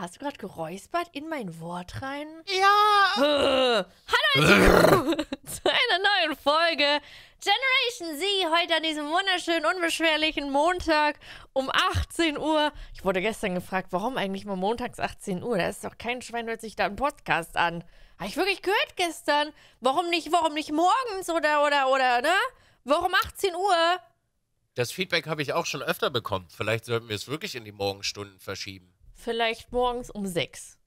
Hast du gerade geräuspert in mein Wort rein? Ja! Äh, hallo zu einer neuen Folge Generation Z heute an diesem wunderschönen, unbeschwerlichen Montag um 18 Uhr. Ich wurde gestern gefragt, warum eigentlich mal montags 18 Uhr? Da ist doch kein Schwein, hört sich da einen Podcast an. Habe ich wirklich gehört gestern. Warum nicht, warum nicht morgens oder, oder, oder, ne? Warum 18 Uhr? Das Feedback habe ich auch schon öfter bekommen. Vielleicht sollten wir es wirklich in die Morgenstunden verschieben vielleicht morgens um sechs.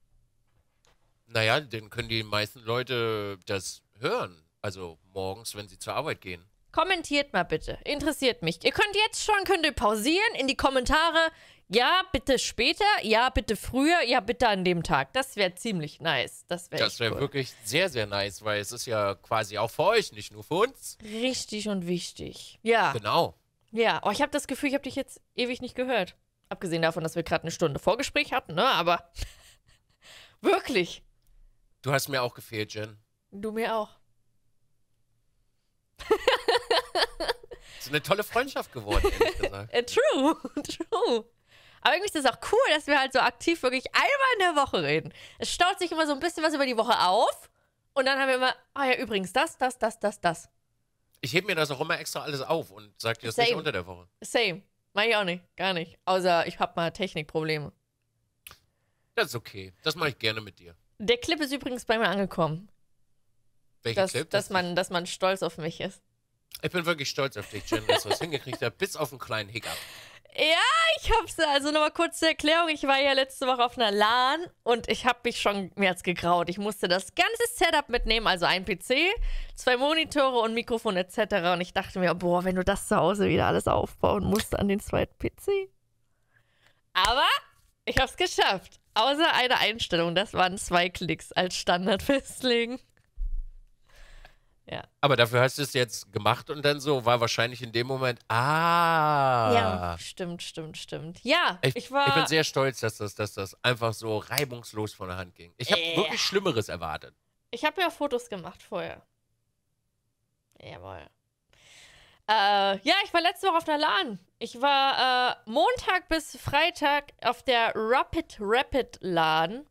Naja, dann können die meisten Leute das hören. Also morgens, wenn sie zur Arbeit gehen. Kommentiert mal bitte. Interessiert mich. Ihr könnt jetzt schon, könnt ihr pausieren in die Kommentare. Ja, bitte später. Ja, bitte früher. Ja, bitte an dem Tag. Das wäre ziemlich nice. Das wäre Das cool. wirklich sehr, sehr nice, weil es ist ja quasi auch für euch, nicht nur für uns. Richtig und wichtig. Ja. Genau. Ja. Oh, ich habe das Gefühl, ich habe dich jetzt ewig nicht gehört. Abgesehen davon, dass wir gerade eine Stunde Vorgespräch hatten, ne? Aber wirklich. Du hast mir auch gefehlt, Jen. Du mir auch. ist eine tolle Freundschaft geworden, ehrlich gesagt. Äh, true, true. Aber irgendwie ist das auch cool, dass wir halt so aktiv wirklich einmal in der Woche reden. Es staut sich immer so ein bisschen was über die Woche auf. Und dann haben wir immer, ah oh ja, übrigens, das, das, das, das, das. Ich heb mir das auch immer extra alles auf und sag dir das Same. nicht unter der Woche. Same. Mach ich auch nicht, gar nicht. Außer ich hab mal Technikprobleme. Das ist okay. Das mache ich gerne mit dir. Der Clip ist übrigens bei mir angekommen. Welcher dass, Clip? Dass man, dass man stolz auf mich ist. Ich bin wirklich stolz auf dich, Jen, dass du es hingekriegt hast, bis auf einen kleinen Hiccup. Ja, ich hab's. Also nochmal kurze Erklärung. Ich war ja letzte Woche auf einer LAN und ich hab mich schon, mir hat's gegraut. Ich musste das ganze Setup mitnehmen, also ein PC, zwei Monitore und Mikrofon etc. Und ich dachte mir, boah, wenn du das zu Hause wieder alles aufbauen musst an den zweiten PC. Aber ich hab's geschafft. Außer eine Einstellung, das waren zwei Klicks als Standard festlegen. Ja. Aber dafür hast du es jetzt gemacht und dann so war wahrscheinlich in dem Moment, ah. Ja, stimmt, stimmt, stimmt. Ja, ich, ich war. Ich bin sehr stolz, dass das, dass das einfach so reibungslos von der Hand ging. Ich habe äh, wirklich Schlimmeres erwartet. Ich habe ja Fotos gemacht vorher. Jawohl. Äh, ja, ich war letzte Woche auf der LAN. Ich war äh, Montag bis Freitag auf der Rapid Rapid LAN.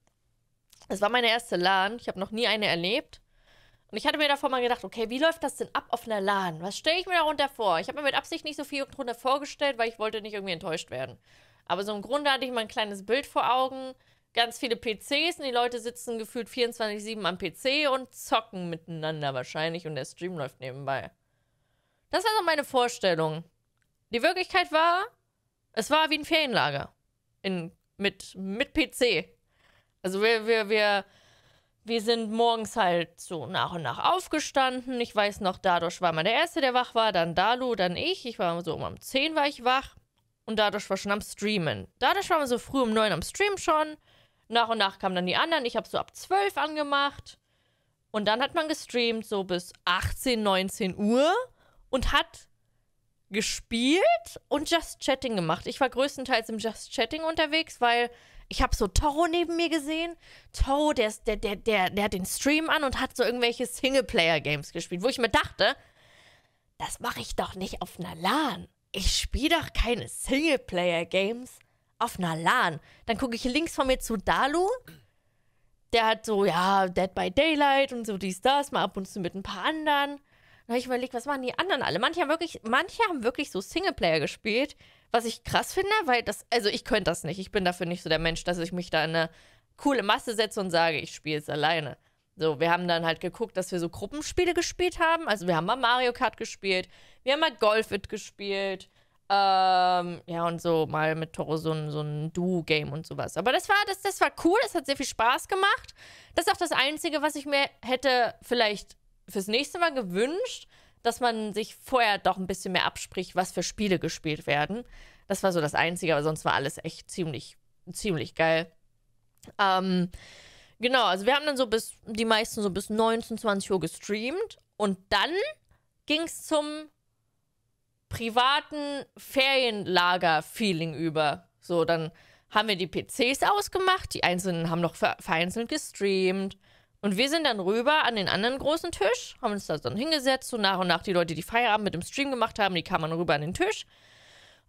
Es war meine erste LAN. Ich habe noch nie eine erlebt. Und ich hatte mir davor mal gedacht, okay, wie läuft das denn ab auf einer LAN? Was stelle ich mir darunter vor? Ich habe mir mit Absicht nicht so viel darunter vorgestellt, weil ich wollte nicht irgendwie enttäuscht werden. Aber so im Grunde hatte ich mal ein kleines Bild vor Augen, ganz viele PCs und die Leute sitzen gefühlt 24-7 am PC und zocken miteinander wahrscheinlich und der Stream läuft nebenbei. Das war so meine Vorstellung. Die Wirklichkeit war, es war wie ein Ferienlager. In, mit, mit PC. Also wir, wir, wir wir sind morgens halt so nach und nach aufgestanden. Ich weiß noch, dadurch war mal der Erste, der wach war, dann Dalu, dann ich. Ich war so um 10 war ich wach und dadurch war schon am Streamen. Dadurch waren wir so früh um 9 am Stream schon. Nach und nach kamen dann die anderen. Ich habe so ab 12 angemacht. Und dann hat man gestreamt so bis 18, 19 Uhr und hat gespielt und Just Chatting gemacht. Ich war größtenteils im Just Chatting unterwegs, weil ich habe so Toro neben mir gesehen. Toro, der, der, der, der, der hat den Stream an und hat so irgendwelche Singleplayer-Games gespielt, wo ich mir dachte, das mache ich doch nicht auf einer LAN. Ich spiele doch keine Singleplayer-Games auf einer LAN. Dann gucke ich links von mir zu Dalu. Der hat so, ja, Dead by Daylight und so dies, das, mal ab und zu mit ein paar anderen. Dann habe ich überlegt, was machen die anderen alle? Manche haben wirklich, manche haben wirklich so Singleplayer gespielt. Was ich krass finde, weil das, also ich könnte das nicht. Ich bin dafür nicht so der Mensch, dass ich mich da in eine coole Masse setze und sage, ich spiele es alleine. So, wir haben dann halt geguckt, dass wir so Gruppenspiele gespielt haben. Also wir haben mal Mario Kart gespielt, wir haben mal Golf It gespielt, ähm, ja, und so mal mit Toro so ein, so ein Duo-Game und sowas. Aber das war, das, das war cool, das hat sehr viel Spaß gemacht. Das ist auch das Einzige, was ich mir hätte vielleicht fürs nächste Mal gewünscht, dass man sich vorher doch ein bisschen mehr abspricht, was für Spiele gespielt werden. Das war so das Einzige, aber sonst war alles echt ziemlich, ziemlich geil. Ähm, genau, also wir haben dann so bis, die meisten so bis 19, 20 Uhr gestreamt und dann ging es zum privaten Ferienlager-Feeling über. So, dann haben wir die PCs ausgemacht, die Einzelnen haben noch vereinzelt gestreamt. Und wir sind dann rüber an den anderen großen Tisch, haben uns da dann hingesetzt, so nach und nach die Leute, die Feierabend mit dem Stream gemacht haben, die kamen rüber an den Tisch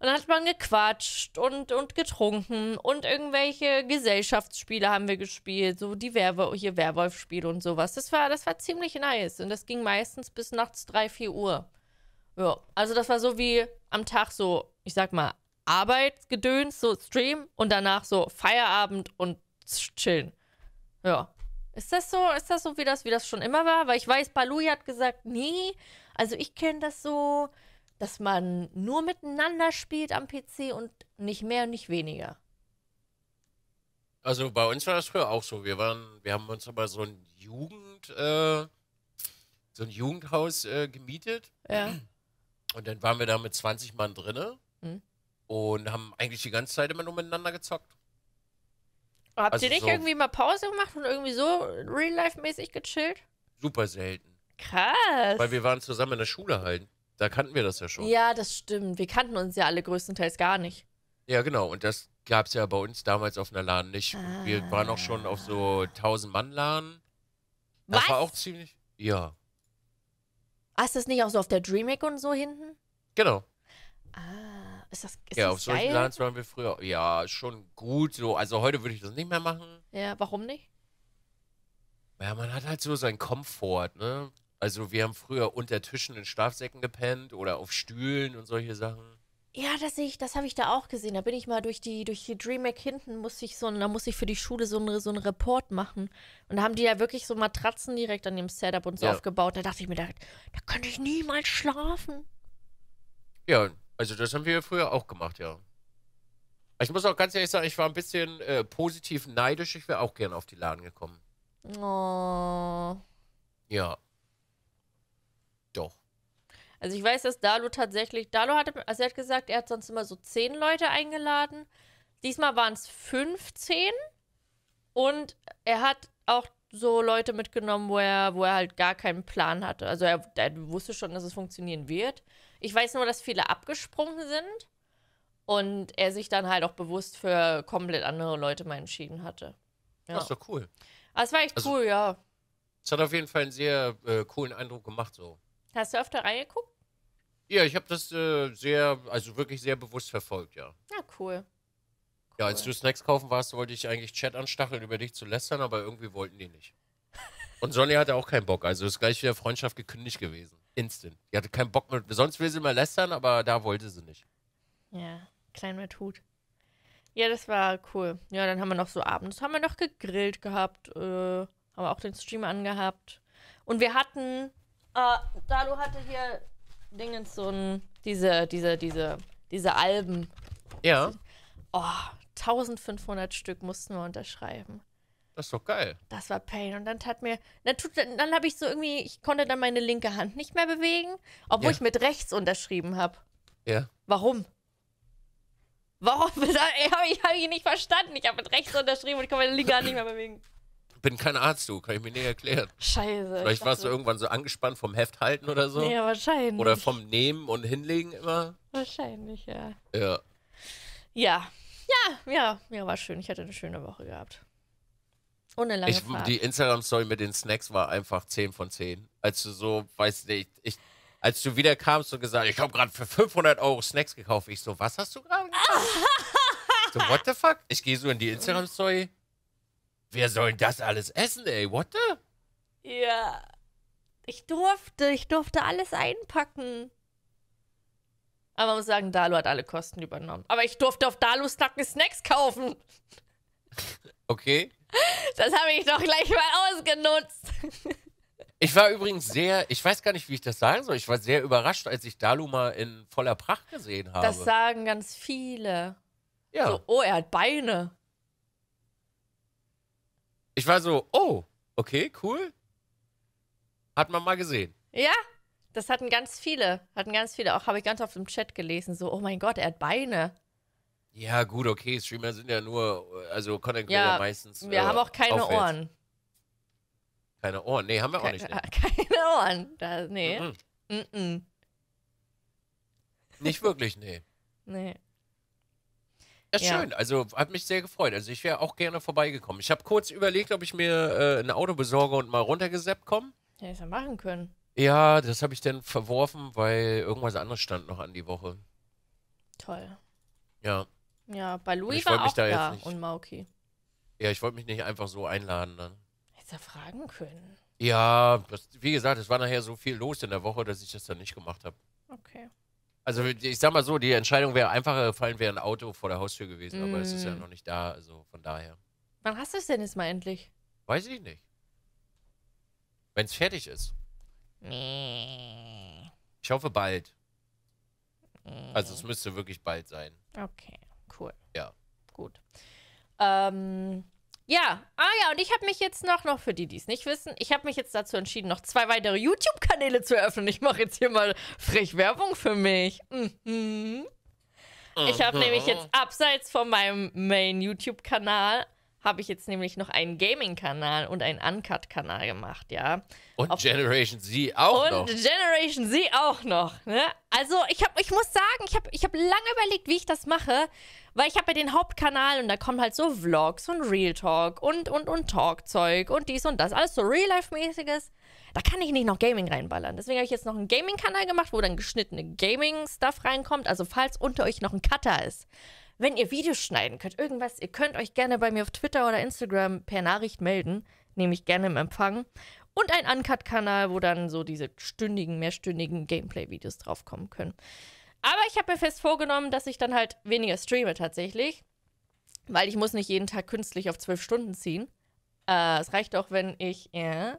dann hat man gequatscht und, und getrunken und irgendwelche Gesellschaftsspiele haben wir gespielt, so die Werwol hier Werwolf-Spiele und sowas. Das war, das war ziemlich nice und das ging meistens bis nachts 3, 4 Uhr. Ja, also das war so wie am Tag so, ich sag mal, Arbeit, Gedöns, so Stream und danach so Feierabend und chillen. Ja. Ist das so, ist das so, wie das, wie das schon immer war? Weil ich weiß, Balui hat gesagt, nee. Also ich kenne das so, dass man nur miteinander spielt am PC und nicht mehr und nicht weniger. Also bei uns war das früher auch so. Wir waren, wir haben uns aber so ein Jugend, äh, so ein Jugendhaus äh, gemietet. Ja. Und dann waren wir da mit 20 Mann drin mhm. und haben eigentlich die ganze Zeit immer nur miteinander gezockt. Habt also ihr nicht so irgendwie mal Pause gemacht und irgendwie so real-life-mäßig gechillt? Super selten. Krass. Weil wir waren zusammen in der Schule halt. Da kannten wir das ja schon. Ja, das stimmt. Wir kannten uns ja alle größtenteils gar nicht. Ja, genau. Und das gab es ja bei uns damals auf einer LAN nicht. Ah. Wir waren auch schon auf so 1000-Mann-LAN. Ah. Das Was? war auch ziemlich. Ja. Hast ah, du das nicht auch so auf der DreamHack und so hinten? Genau. Ah, ist das ist Ja, das auf solchen geil? LANs waren wir früher. Ja, schon gut so. Also heute würde ich das nicht mehr machen. Ja, warum nicht? Ja, man hat halt so seinen Komfort, ne? Also wir haben früher unter Tischen in Schlafsäcken gepennt oder auf Stühlen und solche Sachen. Ja, das das habe ich da auch gesehen. Da bin ich mal durch die, durch die DreamHack hinten, musste ich so, da musste ich für die Schule so einen so Report machen. Und da haben die ja wirklich so Matratzen direkt an dem Setup und so ja. aufgebaut. Da dachte ich mir, da, da könnte ich niemals schlafen. Ja, also das haben wir früher auch gemacht, ja. Ich muss auch ganz ehrlich sagen, ich war ein bisschen äh, positiv neidisch. Ich wäre auch gern auf die Laden gekommen. Oh. Ja, doch. Also ich weiß, dass Dalu tatsächlich, Dalu hatte, also er hat gesagt, er hat sonst immer so zehn Leute eingeladen. Diesmal waren es 15 und er hat auch so Leute mitgenommen, wo er, wo er halt gar keinen Plan hatte. Also er, er wusste schon, dass es funktionieren wird. Ich weiß nur, dass viele abgesprungen sind und er sich dann halt auch bewusst für komplett andere Leute mal entschieden hatte. Ja. Das ist doch cool. Das ah, war echt also, cool, ja. Es hat auf jeden Fall einen sehr äh, coolen Eindruck gemacht so. Hast du auf der Reihe geguckt? Ja, ich habe das äh, sehr, also wirklich sehr bewusst verfolgt, ja. Na, ah, ja, cool. Ja, als du Snacks kaufen warst, wollte ich eigentlich Chat anstacheln, über dich zu lästern, aber irgendwie wollten die nicht. Und Sonja hatte auch keinen Bock, also ist gleich wieder Freundschaft gekündigt gewesen. Instant. Die hatte keinen Bock mehr. Sonst will sie mal lästern, aber da wollte sie nicht. Ja, klein mit Hut. Ja, das war cool. Ja, dann haben wir noch so abends, haben wir noch gegrillt gehabt, äh, haben wir auch den Stream angehabt. Und wir hatten äh, ah, Dalu hatte hier Dingens so ein, diese, diese, diese, diese Alben. Ja. Oh, 1500 Stück mussten wir unterschreiben. Das ist doch geil. Das war Pain. Und dann tat mir, dann, tut, dann habe ich so irgendwie, ich konnte dann meine linke Hand nicht mehr bewegen, obwohl ja. ich mit rechts unterschrieben habe. Ja. Warum? Warum? Ich habe ich nicht verstanden. Ich habe mit rechts unterschrieben und ich konnte meine linke Hand nicht mehr bewegen bin kein Arzt, du, kann ich mir nicht erklären. Scheiße. Vielleicht warst du irgendwann so angespannt vom Heft halten oder so. Ja, wahrscheinlich. Oder vom Nehmen und Hinlegen immer. Wahrscheinlich, ja. Ja. Ja. Ja, ja, ja, war schön. Ich hatte eine schöne Woche gehabt. Ohne lange ich, Fahrt. Die Instagram-Story mit den Snacks war einfach 10 von 10. Als du so, weiß nicht, ich, als du wieder kamst und gesagt, ich habe gerade für 500 Euro Snacks gekauft. Ich so, was hast du gerade gekauft? so, what the fuck? Ich gehe so in die Instagram-Story. Wer soll das alles essen, ey? What the? Ja. Ich durfte, ich durfte alles einpacken. Aber man muss sagen, Dalu hat alle Kosten übernommen. Aber ich durfte auf Dalus Nacken Snacks kaufen. Okay. Das habe ich doch gleich mal ausgenutzt. Ich war übrigens sehr, ich weiß gar nicht, wie ich das sagen soll, ich war sehr überrascht, als ich Dalu mal in voller Pracht gesehen habe. Das sagen ganz viele. Ja. So, oh, er hat Beine. Ich war so, oh, okay, cool. Hat man mal gesehen. Ja, das hatten ganz viele. Hatten ganz viele. Auch habe ich ganz oft im Chat gelesen, so, oh mein Gott, er hat Beine. Ja, gut, okay. Streamer sind ja nur, also Content Creator ja, meistens. Wir äh, haben auch keine aufwärts. Ohren. Keine Ohren? Nee, haben wir keine, auch nicht. Nee. Keine Ohren. Da, nee. Mm -mm. Mm nicht wirklich, nee. Nee. Ja, schön. Ja. Also hat mich sehr gefreut. Also ich wäre auch gerne vorbeigekommen. Ich habe kurz überlegt, ob ich mir äh, ein Auto besorge und mal runtergesappt komme. Ja, hätte machen können. Ja, das habe ich dann verworfen, weil irgendwas anderes stand noch an die Woche. Toll. Ja. Ja, bei Louis war auch da, da nicht, und Mauki. Ja, ich wollte mich nicht einfach so einladen dann. Hättest du fragen können. Ja, das, wie gesagt, es war nachher so viel los in der Woche, dass ich das dann nicht gemacht habe. Okay. Also ich sag mal so, die Entscheidung wäre einfacher gefallen, wäre ein Auto vor der Haustür gewesen, mm. aber es ist ja mm. noch nicht da, also von daher. Wann hast du es denn jetzt mal endlich? Weiß ich nicht. Wenn es fertig ist. Nee. Ich hoffe bald. Nee. Also es müsste wirklich bald sein. Okay, cool. Ja. Gut. Ähm, ja, ah ja, und ich habe mich jetzt noch, noch für die, die es nicht wissen, ich habe mich jetzt dazu entschieden, noch zwei weitere YouTube-Kanäle zu eröffnen. Ich mache jetzt hier mal frech Werbung für mich. Mhm. Ich habe nämlich jetzt abseits von meinem Main-YouTube-Kanal habe ich jetzt nämlich noch einen Gaming-Kanal und einen Uncut-Kanal gemacht, ja. Und Auf Generation Z auch und noch. Und Generation Z auch noch, ne? Also ich, hab, ich muss sagen, ich habe ich hab lange überlegt, wie ich das mache, weil ich habe ja den Hauptkanal und da kommen halt so Vlogs und Real Talk und, und, und Talkzeug und dies und das, alles so Real-Life-mäßiges. Da kann ich nicht noch Gaming reinballern. Deswegen habe ich jetzt noch einen Gaming-Kanal gemacht, wo dann geschnittene Gaming-Stuff reinkommt. Also falls unter euch noch ein Cutter ist, wenn ihr Videos schneiden könnt, irgendwas, ihr könnt euch gerne bei mir auf Twitter oder Instagram per Nachricht melden. Nehme ich gerne im Empfang. Und ein Uncut-Kanal, wo dann so diese stündigen, mehrstündigen Gameplay-Videos draufkommen können. Aber ich habe mir fest vorgenommen, dass ich dann halt weniger streame tatsächlich. Weil ich muss nicht jeden Tag künstlich auf zwölf Stunden ziehen. Äh, es reicht auch, wenn ich. Äh,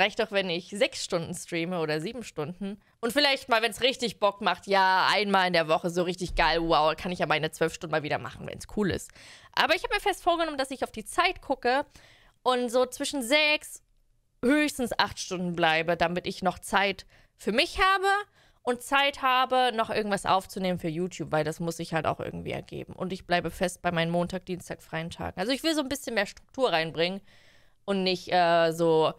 reicht doch, wenn ich sechs Stunden streame oder sieben Stunden. Und vielleicht mal, wenn es richtig Bock macht, ja, einmal in der Woche so richtig geil, wow, kann ich ja meine zwölf Stunden mal wieder machen, wenn es cool ist. Aber ich habe mir fest vorgenommen, dass ich auf die Zeit gucke und so zwischen sechs, höchstens acht Stunden bleibe, damit ich noch Zeit für mich habe und Zeit habe, noch irgendwas aufzunehmen für YouTube, weil das muss ich halt auch irgendwie ergeben. Und ich bleibe fest bei meinen Montag, Dienstag, freien Tagen. Also ich will so ein bisschen mehr Struktur reinbringen und nicht äh, so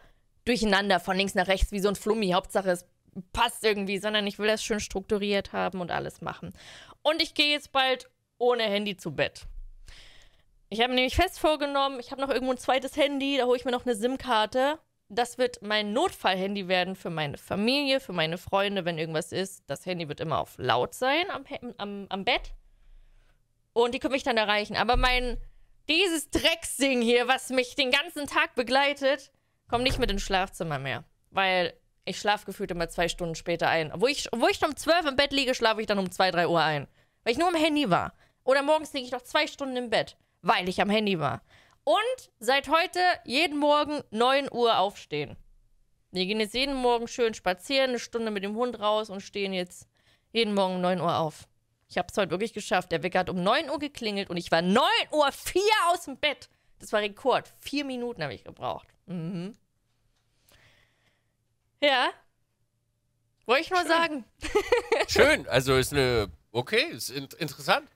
durcheinander von links nach rechts wie so ein Flummi. Hauptsache es passt irgendwie, sondern ich will das schön strukturiert haben und alles machen. Und ich gehe jetzt bald ohne Handy zu Bett. Ich habe nämlich fest vorgenommen, ich habe noch irgendwo ein zweites Handy, da hole ich mir noch eine SIM-Karte. Das wird mein Notfallhandy werden für meine Familie, für meine Freunde, wenn irgendwas ist. Das Handy wird immer auf laut sein am, am, am Bett. Und die können mich dann erreichen. Aber mein, dieses Drecksding hier, was mich den ganzen Tag begleitet, komm nicht mit ins Schlafzimmer mehr. Weil ich schlafe gefühlt immer zwei Stunden später ein. Obwohl ich, obwohl ich um zwölf im Bett liege, schlafe ich dann um zwei, drei Uhr ein. Weil ich nur am Handy war. Oder morgens liege ich noch zwei Stunden im Bett, weil ich am Handy war. Und seit heute jeden Morgen 9 Uhr aufstehen. Wir gehen jetzt jeden Morgen schön spazieren, eine Stunde mit dem Hund raus und stehen jetzt jeden Morgen um 9 Uhr auf. Ich habe es heute wirklich geschafft. Der Wecker hat um 9 Uhr geklingelt und ich war 9 Uhr 4 aus dem Bett. Das war Rekord. Vier Minuten habe ich gebraucht. Mhm. Ja. Wollte ich nur Schön. sagen. Schön, also ist eine. Okay, ist in interessant.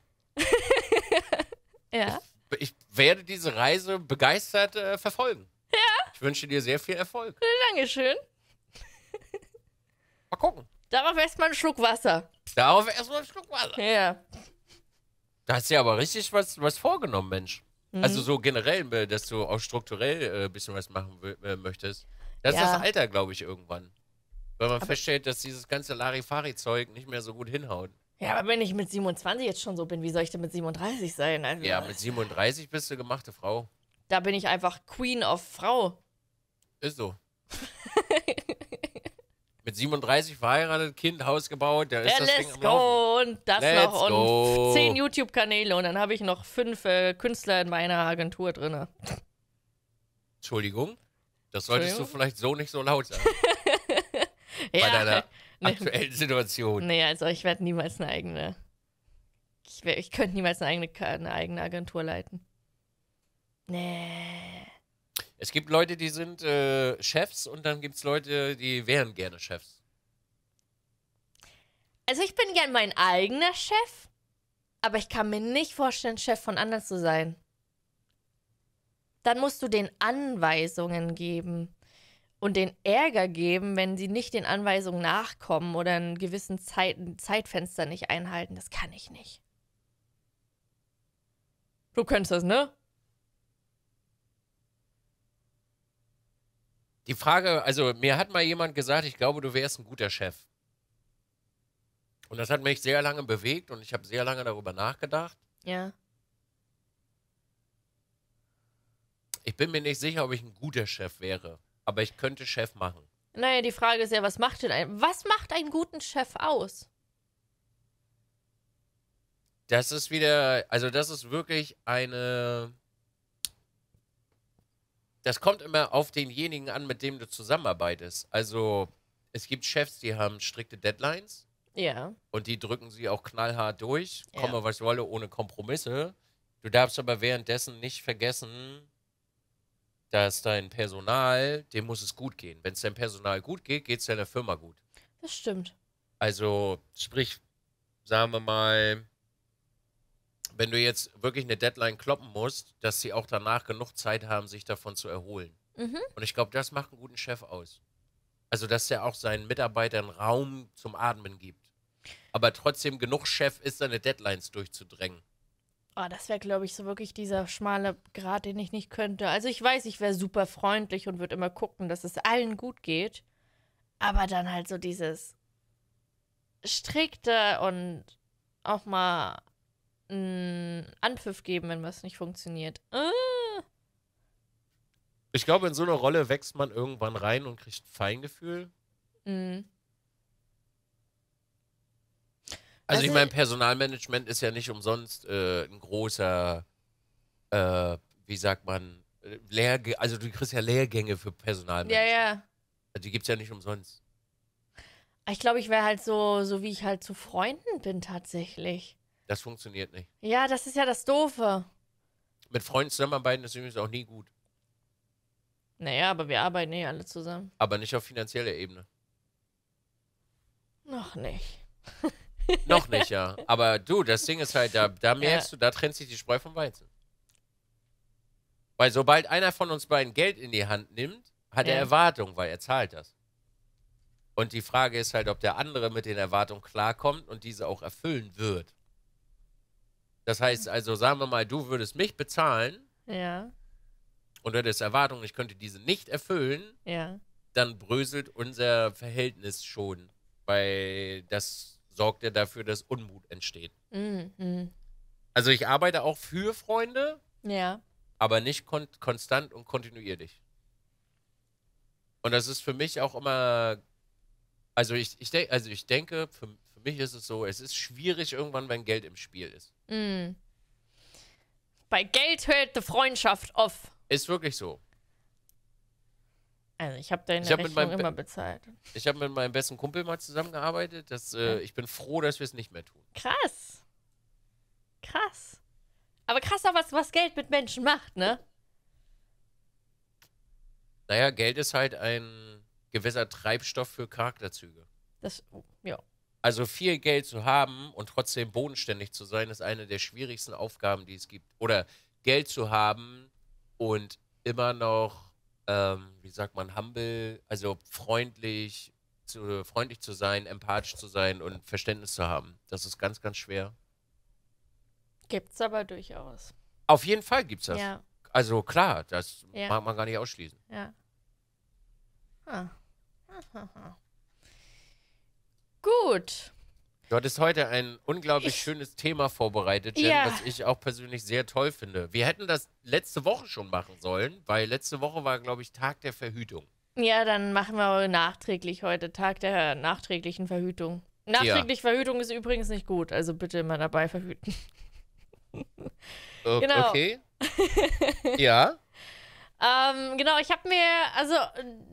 ja. Ich, ich, werde diese Reise begeistert äh, verfolgen. Ja. Ich wünsche dir sehr viel Erfolg. Dankeschön. mal gucken. Darauf erstmal einen Schluck Wasser. Darauf erstmal einen Schluck Wasser. Ja. Da hast du ja aber richtig was, was vorgenommen, Mensch. Mhm. Also so generell, äh, dass du auch strukturell äh, ein bisschen was machen äh, möchtest. Das ja. ist das Alter, glaube ich, irgendwann. Weil man aber feststellt, dass dieses ganze Larifari-Zeug nicht mehr so gut hinhaut. Ja, aber wenn ich mit 27 jetzt schon so bin, wie soll ich denn mit 37 sein? Also, ja, mit 37 bist du gemachte Frau. Da bin ich einfach Queen of Frau. Ist so. mit 37 verheiratet, Kind, Haus gebaut. Der ist ja, das let's Ding go und das let's noch und go. zehn YouTube-Kanäle und dann habe ich noch fünf äh, Künstler in meiner Agentur drin. Entschuldigung, das solltest Entschuldigung? du vielleicht so nicht so laut sagen. ja. Bei deiner nee. aktuellen Situation. Nee, also ich werde niemals eine eigene. Ich, ich könnte niemals eine eigene, eine eigene Agentur leiten. Nee. Es gibt Leute, die sind äh, Chefs und dann gibt es Leute, die wären gerne Chefs. Also ich bin gern mein eigener Chef, aber ich kann mir nicht vorstellen, Chef von anderen zu sein. Dann musst du den Anweisungen geben und den Ärger geben, wenn sie nicht den Anweisungen nachkommen oder einen gewissen Zeit, Zeitfenster nicht einhalten. Das kann ich nicht. Du könntest das, ne? Die Frage, also mir hat mal jemand gesagt, ich glaube, du wärst ein guter Chef. Und das hat mich sehr lange bewegt und ich habe sehr lange darüber nachgedacht. Ja. Ich bin mir nicht sicher, ob ich ein guter Chef wäre, aber ich könnte Chef machen. Naja, die Frage ist ja, was macht denn ein, was macht einen guten Chef aus? Das ist wieder, also das ist wirklich eine das kommt immer auf denjenigen an, mit dem du zusammenarbeitest. Also es gibt Chefs, die haben strikte Deadlines. Ja. Und die drücken sie auch knallhart durch. Ja. Komme, was wolle, ohne Kompromisse. Du darfst aber währenddessen nicht vergessen, dass dein Personal, dem muss es gut gehen. Wenn es deinem Personal gut geht, geht es deiner Firma gut. Das stimmt. Also, sprich, sagen wir mal, wenn du jetzt wirklich eine Deadline kloppen musst, dass sie auch danach genug Zeit haben, sich davon zu erholen. Mhm. Und ich glaube, das macht einen guten Chef aus. Also, dass er auch seinen Mitarbeitern Raum zum Atmen gibt. Aber trotzdem genug Chef ist, seine Deadlines durchzudrängen. Oh, das wäre, glaube ich, so wirklich dieser schmale Grat, den ich nicht könnte. Also ich weiß, ich wäre super freundlich und würde immer gucken, dass es allen gut geht. Aber dann halt so dieses strikte und auch mal einen Anpfiff geben, wenn was nicht funktioniert. Ah. Ich glaube, in so einer Rolle wächst man irgendwann rein und kriegt ein Feingefühl. Mhm. Also, also, ich meine, Personalmanagement ist ja nicht umsonst äh, ein großer, äh, wie sagt man, Lehrgänge, also du kriegst ja Lehrgänge für Personalmanagement. Ja, ja. Also, die gibt es ja nicht umsonst. Ich glaube, ich wäre halt so, so wie ich halt zu Freunden bin tatsächlich. Das funktioniert nicht. Ja, das ist ja das Doofe. Mit Freunden zusammenarbeiten ist übrigens auch nie gut. Naja, aber wir arbeiten eh alle zusammen. Aber nicht auf finanzieller Ebene. Noch nicht. Noch nicht, ja. Aber du, das Ding ist halt, da, da merkst ja. du, da trennt sich die Spreu vom Weizen. Weil sobald einer von uns beiden Geld in die Hand nimmt, hat ja. er Erwartung, weil er zahlt das. Und die Frage ist halt, ob der andere mit den Erwartungen klarkommt und diese auch erfüllen wird. Das heißt also, sagen wir mal, du würdest mich bezahlen. Ja. Und du hättest Erwartungen, ich könnte diese nicht erfüllen. Ja. Dann bröselt unser Verhältnis schon. Weil das sorgt ja dafür, dass Unmut entsteht. Mhm. Also ich arbeite auch für Freunde. Ja. Aber nicht kon konstant und kontinuierlich. Und das ist für mich auch immer. Also ich, ich, denk, also ich denke, für, für mich ist es so, es ist schwierig irgendwann, wenn Geld im Spiel ist. Mm. Bei Geld hört die Freundschaft auf. Ist wirklich so. Also ich habe deine ich hab Rechnung immer bezahlt. Ich habe mit meinem besten Kumpel mal zusammengearbeitet. Das, äh, ja. Ich bin froh, dass wir es nicht mehr tun. Krass. Krass. Aber krasser, was, was Geld mit Menschen macht, ne? Naja, Geld ist halt ein gewisser Treibstoff für Charakterzüge. Das, ja. Also viel Geld zu haben und trotzdem bodenständig zu sein, ist eine der schwierigsten Aufgaben, die es gibt. Oder Geld zu haben und immer noch, ähm, wie sagt man, humble, also freundlich zu, freundlich zu sein, empathisch zu sein und Verständnis zu haben. Das ist ganz, ganz schwer. Gibt es aber durchaus. Auf jeden Fall gibt es das. Ja. Also klar, das ja. mag man gar nicht ausschließen. Ja. Ah. Gut. Du hattest heute ein unglaublich ich, schönes Thema vorbereitet, Jen, ja. was ich auch persönlich sehr toll finde. Wir hätten das letzte Woche schon machen sollen, weil letzte Woche war, glaube ich, Tag der Verhütung. Ja, dann machen wir nachträglich heute Tag der nachträglichen Verhütung. Nachträglich ja. Verhütung ist übrigens nicht gut, also bitte immer dabei verhüten. genau. Okay. ja. Ähm, genau, ich habe mir, also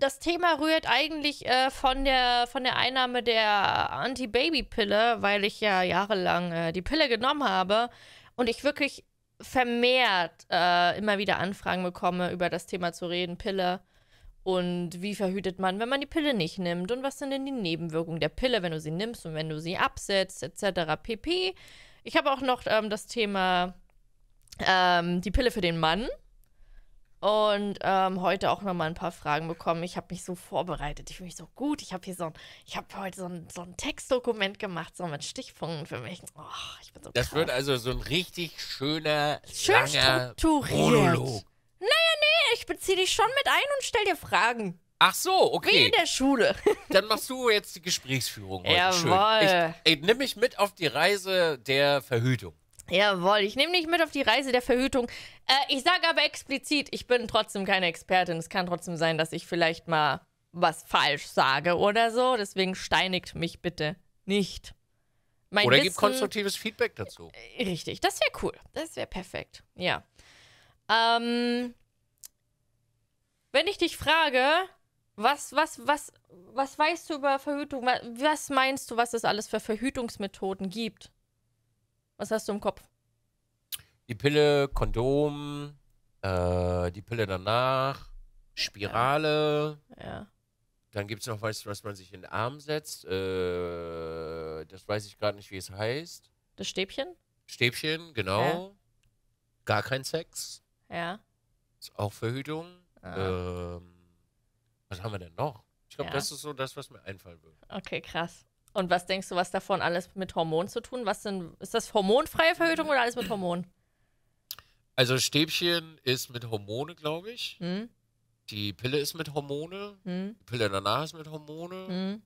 das Thema rührt eigentlich äh, von, der, von der Einnahme der Anti-Baby-Pille, weil ich ja jahrelang äh, die Pille genommen habe und ich wirklich vermehrt äh, immer wieder Anfragen bekomme, über das Thema zu reden, Pille. Und wie verhütet man, wenn man die Pille nicht nimmt? Und was sind denn die Nebenwirkungen der Pille, wenn du sie nimmst und wenn du sie absetzt, etc. pp. Ich habe auch noch ähm, das Thema ähm, die Pille für den Mann und ähm, heute auch nochmal ein paar Fragen bekommen. Ich habe mich so vorbereitet. Ich fühle mich so gut. Ich habe hier so ein, ich habe heute so ein, so ein Textdokument gemacht, so mit Stichpunkten für mich. Oh, ich bin so das krass. wird also so ein richtig schöner, Schön langer Monolog. Naja, nee, ich beziehe dich schon mit ein und stell dir Fragen. Ach so, okay. Wie in der Schule. Dann machst du jetzt die Gesprächsführung heute. Jawohl. Schön. Ich, ich nehme mich mit auf die Reise der Verhütung. Jawohl, ich nehme dich mit auf die Reise der Verhütung. Äh, ich sage aber explizit, ich bin trotzdem keine Expertin. Es kann trotzdem sein, dass ich vielleicht mal was falsch sage oder so. Deswegen steinigt mich bitte nicht. Mein oder gibt konstruktives Feedback dazu. Äh, richtig, das wäre cool. Das wäre perfekt. Ja. Ähm, wenn ich dich frage, was, was, was, was weißt du über Verhütung? Was meinst du, was es alles für Verhütungsmethoden gibt? Was hast du im Kopf? Die Pille, Kondom, äh, die Pille danach, Spirale. Ja. ja. Dann gibt es noch weißt du, was man sich in den Arm setzt. Äh, das weiß ich gerade nicht, wie es heißt. Das Stäbchen? Stäbchen, genau. Ja. Gar kein Sex. Ja. Ist auch Verhütung. Ah. Ähm, was haben wir denn noch? Ich glaube, ja. das ist so das, was mir einfallen würde. Okay, krass. Und was denkst du, was davon alles mit Hormonen zu tun? Was denn, ist das hormonfreie Verhütung oder alles mit Hormonen? Also Stäbchen ist mit Hormone, glaube ich. Hm? Die Pille ist mit Hormone. Hm? Die Pille danach ist mit Hormone.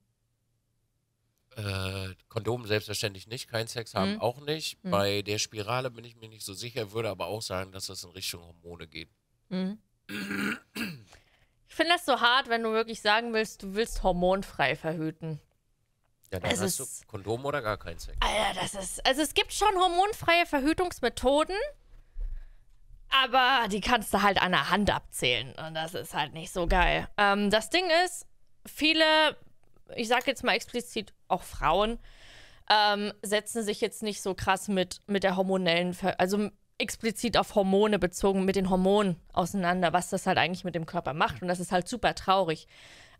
Hm? Äh, Kondom selbstverständlich nicht. Kein Sex haben hm? auch nicht. Hm? Bei der Spirale bin ich mir nicht so sicher, würde aber auch sagen, dass das in Richtung Hormone geht. Hm? Ich finde das so hart, wenn du wirklich sagen willst, du willst hormonfrei verhüten. Ja, dann es also hast du Kondom oder gar keinen Sex. Alter, das ist. Also es gibt schon hormonfreie Verhütungsmethoden, aber die kannst du halt an der Hand abzählen. Und das ist halt nicht so geil. Ähm, das Ding ist, viele, ich sag jetzt mal explizit auch Frauen, ähm, setzen sich jetzt nicht so krass mit, mit der hormonellen, Ver also explizit auf Hormone bezogen, mit den Hormonen auseinander, was das halt eigentlich mit dem Körper macht. Und das ist halt super traurig.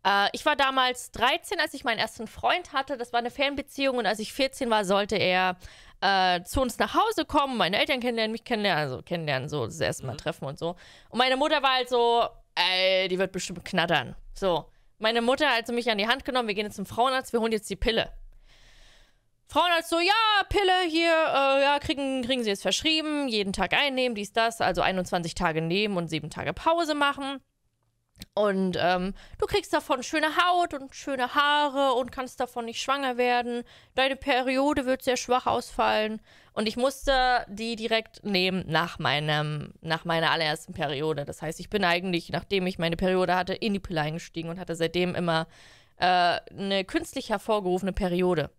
Äh, ich war damals 13, als ich meinen ersten Freund hatte. Das war eine Fernbeziehung und als ich 14 war, sollte er äh, zu uns nach Hause kommen, meine Eltern kennenlernen, mich kennenlernen, also kennenlernen, so das erste Mal mhm. treffen und so. Und meine Mutter war halt so, ey, die wird bestimmt knattern. So. Meine Mutter hat also mich an die Hand genommen, wir gehen jetzt zum Frauenarzt, wir holen jetzt die Pille. Frauenarzt so, ja, Pille hier, äh, ja, kriegen, kriegen sie es verschrieben, jeden Tag einnehmen, dies, das, also 21 Tage nehmen und sieben Tage Pause machen. Und ähm, du kriegst davon schöne Haut und schöne Haare und kannst davon nicht schwanger werden. Deine Periode wird sehr schwach ausfallen. Und ich musste die direkt nehmen nach, meinem, nach meiner allerersten Periode. Das heißt, ich bin eigentlich, nachdem ich meine Periode hatte, in die Pille eingestiegen und hatte seitdem immer äh, eine künstlich hervorgerufene Periode.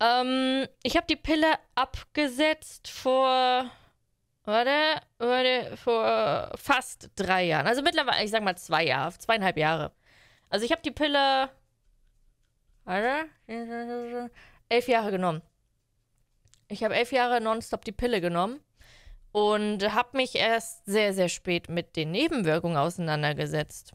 Ähm, ich habe die Pille abgesetzt vor warte, warte, vor fast drei Jahren. Also mittlerweile, ich sag mal zwei Jahre, zweieinhalb Jahre. Also ich habe die Pille, warte, elf Jahre genommen. Ich habe elf Jahre nonstop die Pille genommen und habe mich erst sehr, sehr spät mit den Nebenwirkungen auseinandergesetzt.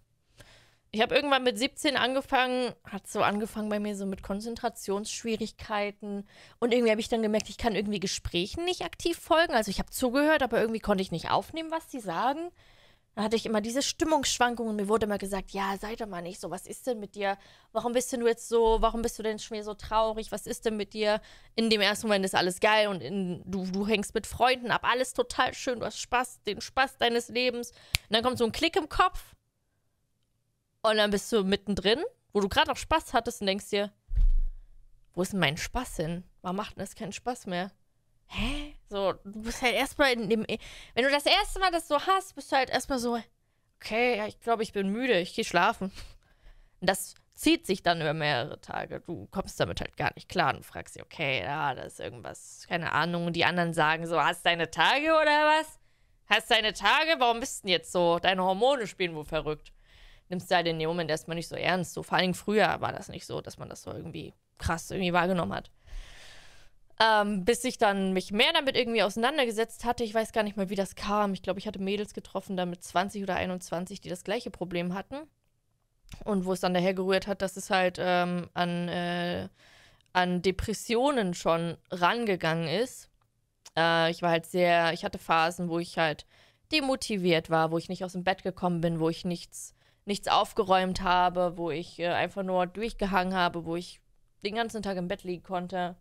Ich habe irgendwann mit 17 angefangen, hat so angefangen bei mir so mit Konzentrationsschwierigkeiten. Und irgendwie habe ich dann gemerkt, ich kann irgendwie Gesprächen nicht aktiv folgen. Also ich habe zugehört, aber irgendwie konnte ich nicht aufnehmen, was sie sagen. Da hatte ich immer diese Stimmungsschwankungen. Mir wurde immer gesagt, ja, sei doch mal nicht so, was ist denn mit dir? Warum bist denn du jetzt so, warum bist du denn schon wieder so traurig? Was ist denn mit dir? In dem ersten Moment ist alles geil und in, du, du hängst mit Freunden ab, alles total schön, du hast Spaß, den Spaß deines Lebens. Und dann kommt so ein Klick im Kopf und dann bist du mittendrin, wo du gerade noch Spaß hattest und denkst dir, wo ist denn mein Spaß hin? Warum macht denn das keinen Spaß mehr? Hä? So, du bist halt erstmal in dem. Wenn du das erste Mal das so hast, bist du halt erstmal so, okay, ja, ich glaube, ich bin müde, ich gehe schlafen. Und das zieht sich dann über mehrere Tage. Du kommst damit halt gar nicht klar und fragst dich, okay, ja, da ist irgendwas, keine Ahnung. Und die anderen sagen so, hast deine Tage oder was? Hast deine Tage? Warum bist du denn jetzt so? Deine Hormone spielen wohl verrückt nimmst du halt den Moment erstmal nicht so ernst. So vor allem früher war das nicht so, dass man das so irgendwie krass irgendwie wahrgenommen hat. Ähm, bis ich dann mich mehr damit irgendwie auseinandergesetzt hatte. Ich weiß gar nicht mehr, wie das kam. Ich glaube, ich hatte Mädels getroffen, da mit 20 oder 21, die das gleiche Problem hatten. Und wo es dann daher gerührt hat, dass es halt ähm, an, äh, an Depressionen schon rangegangen ist. Äh, ich war halt sehr, ich hatte Phasen, wo ich halt demotiviert war, wo ich nicht aus dem Bett gekommen bin, wo ich nichts nichts aufgeräumt habe, wo ich äh, einfach nur durchgehangen habe, wo ich den ganzen Tag im Bett liegen konnte.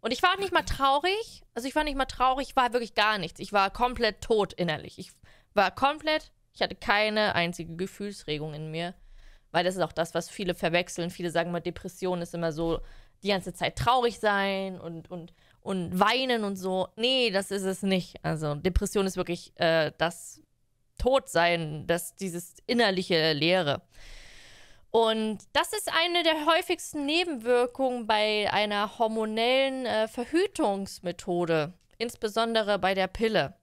Und ich war auch nicht mal traurig. Also ich war nicht mal traurig, war wirklich gar nichts. Ich war komplett tot innerlich. Ich war komplett, ich hatte keine einzige Gefühlsregung in mir. Weil das ist auch das, was viele verwechseln. Viele sagen mal, Depression ist immer so die ganze Zeit traurig sein und, und, und weinen und so. Nee, das ist es nicht. Also Depression ist wirklich äh, das, Todsein, das, dieses innerliche Leere. Und das ist eine der häufigsten Nebenwirkungen bei einer hormonellen äh, Verhütungsmethode, insbesondere bei der Pille.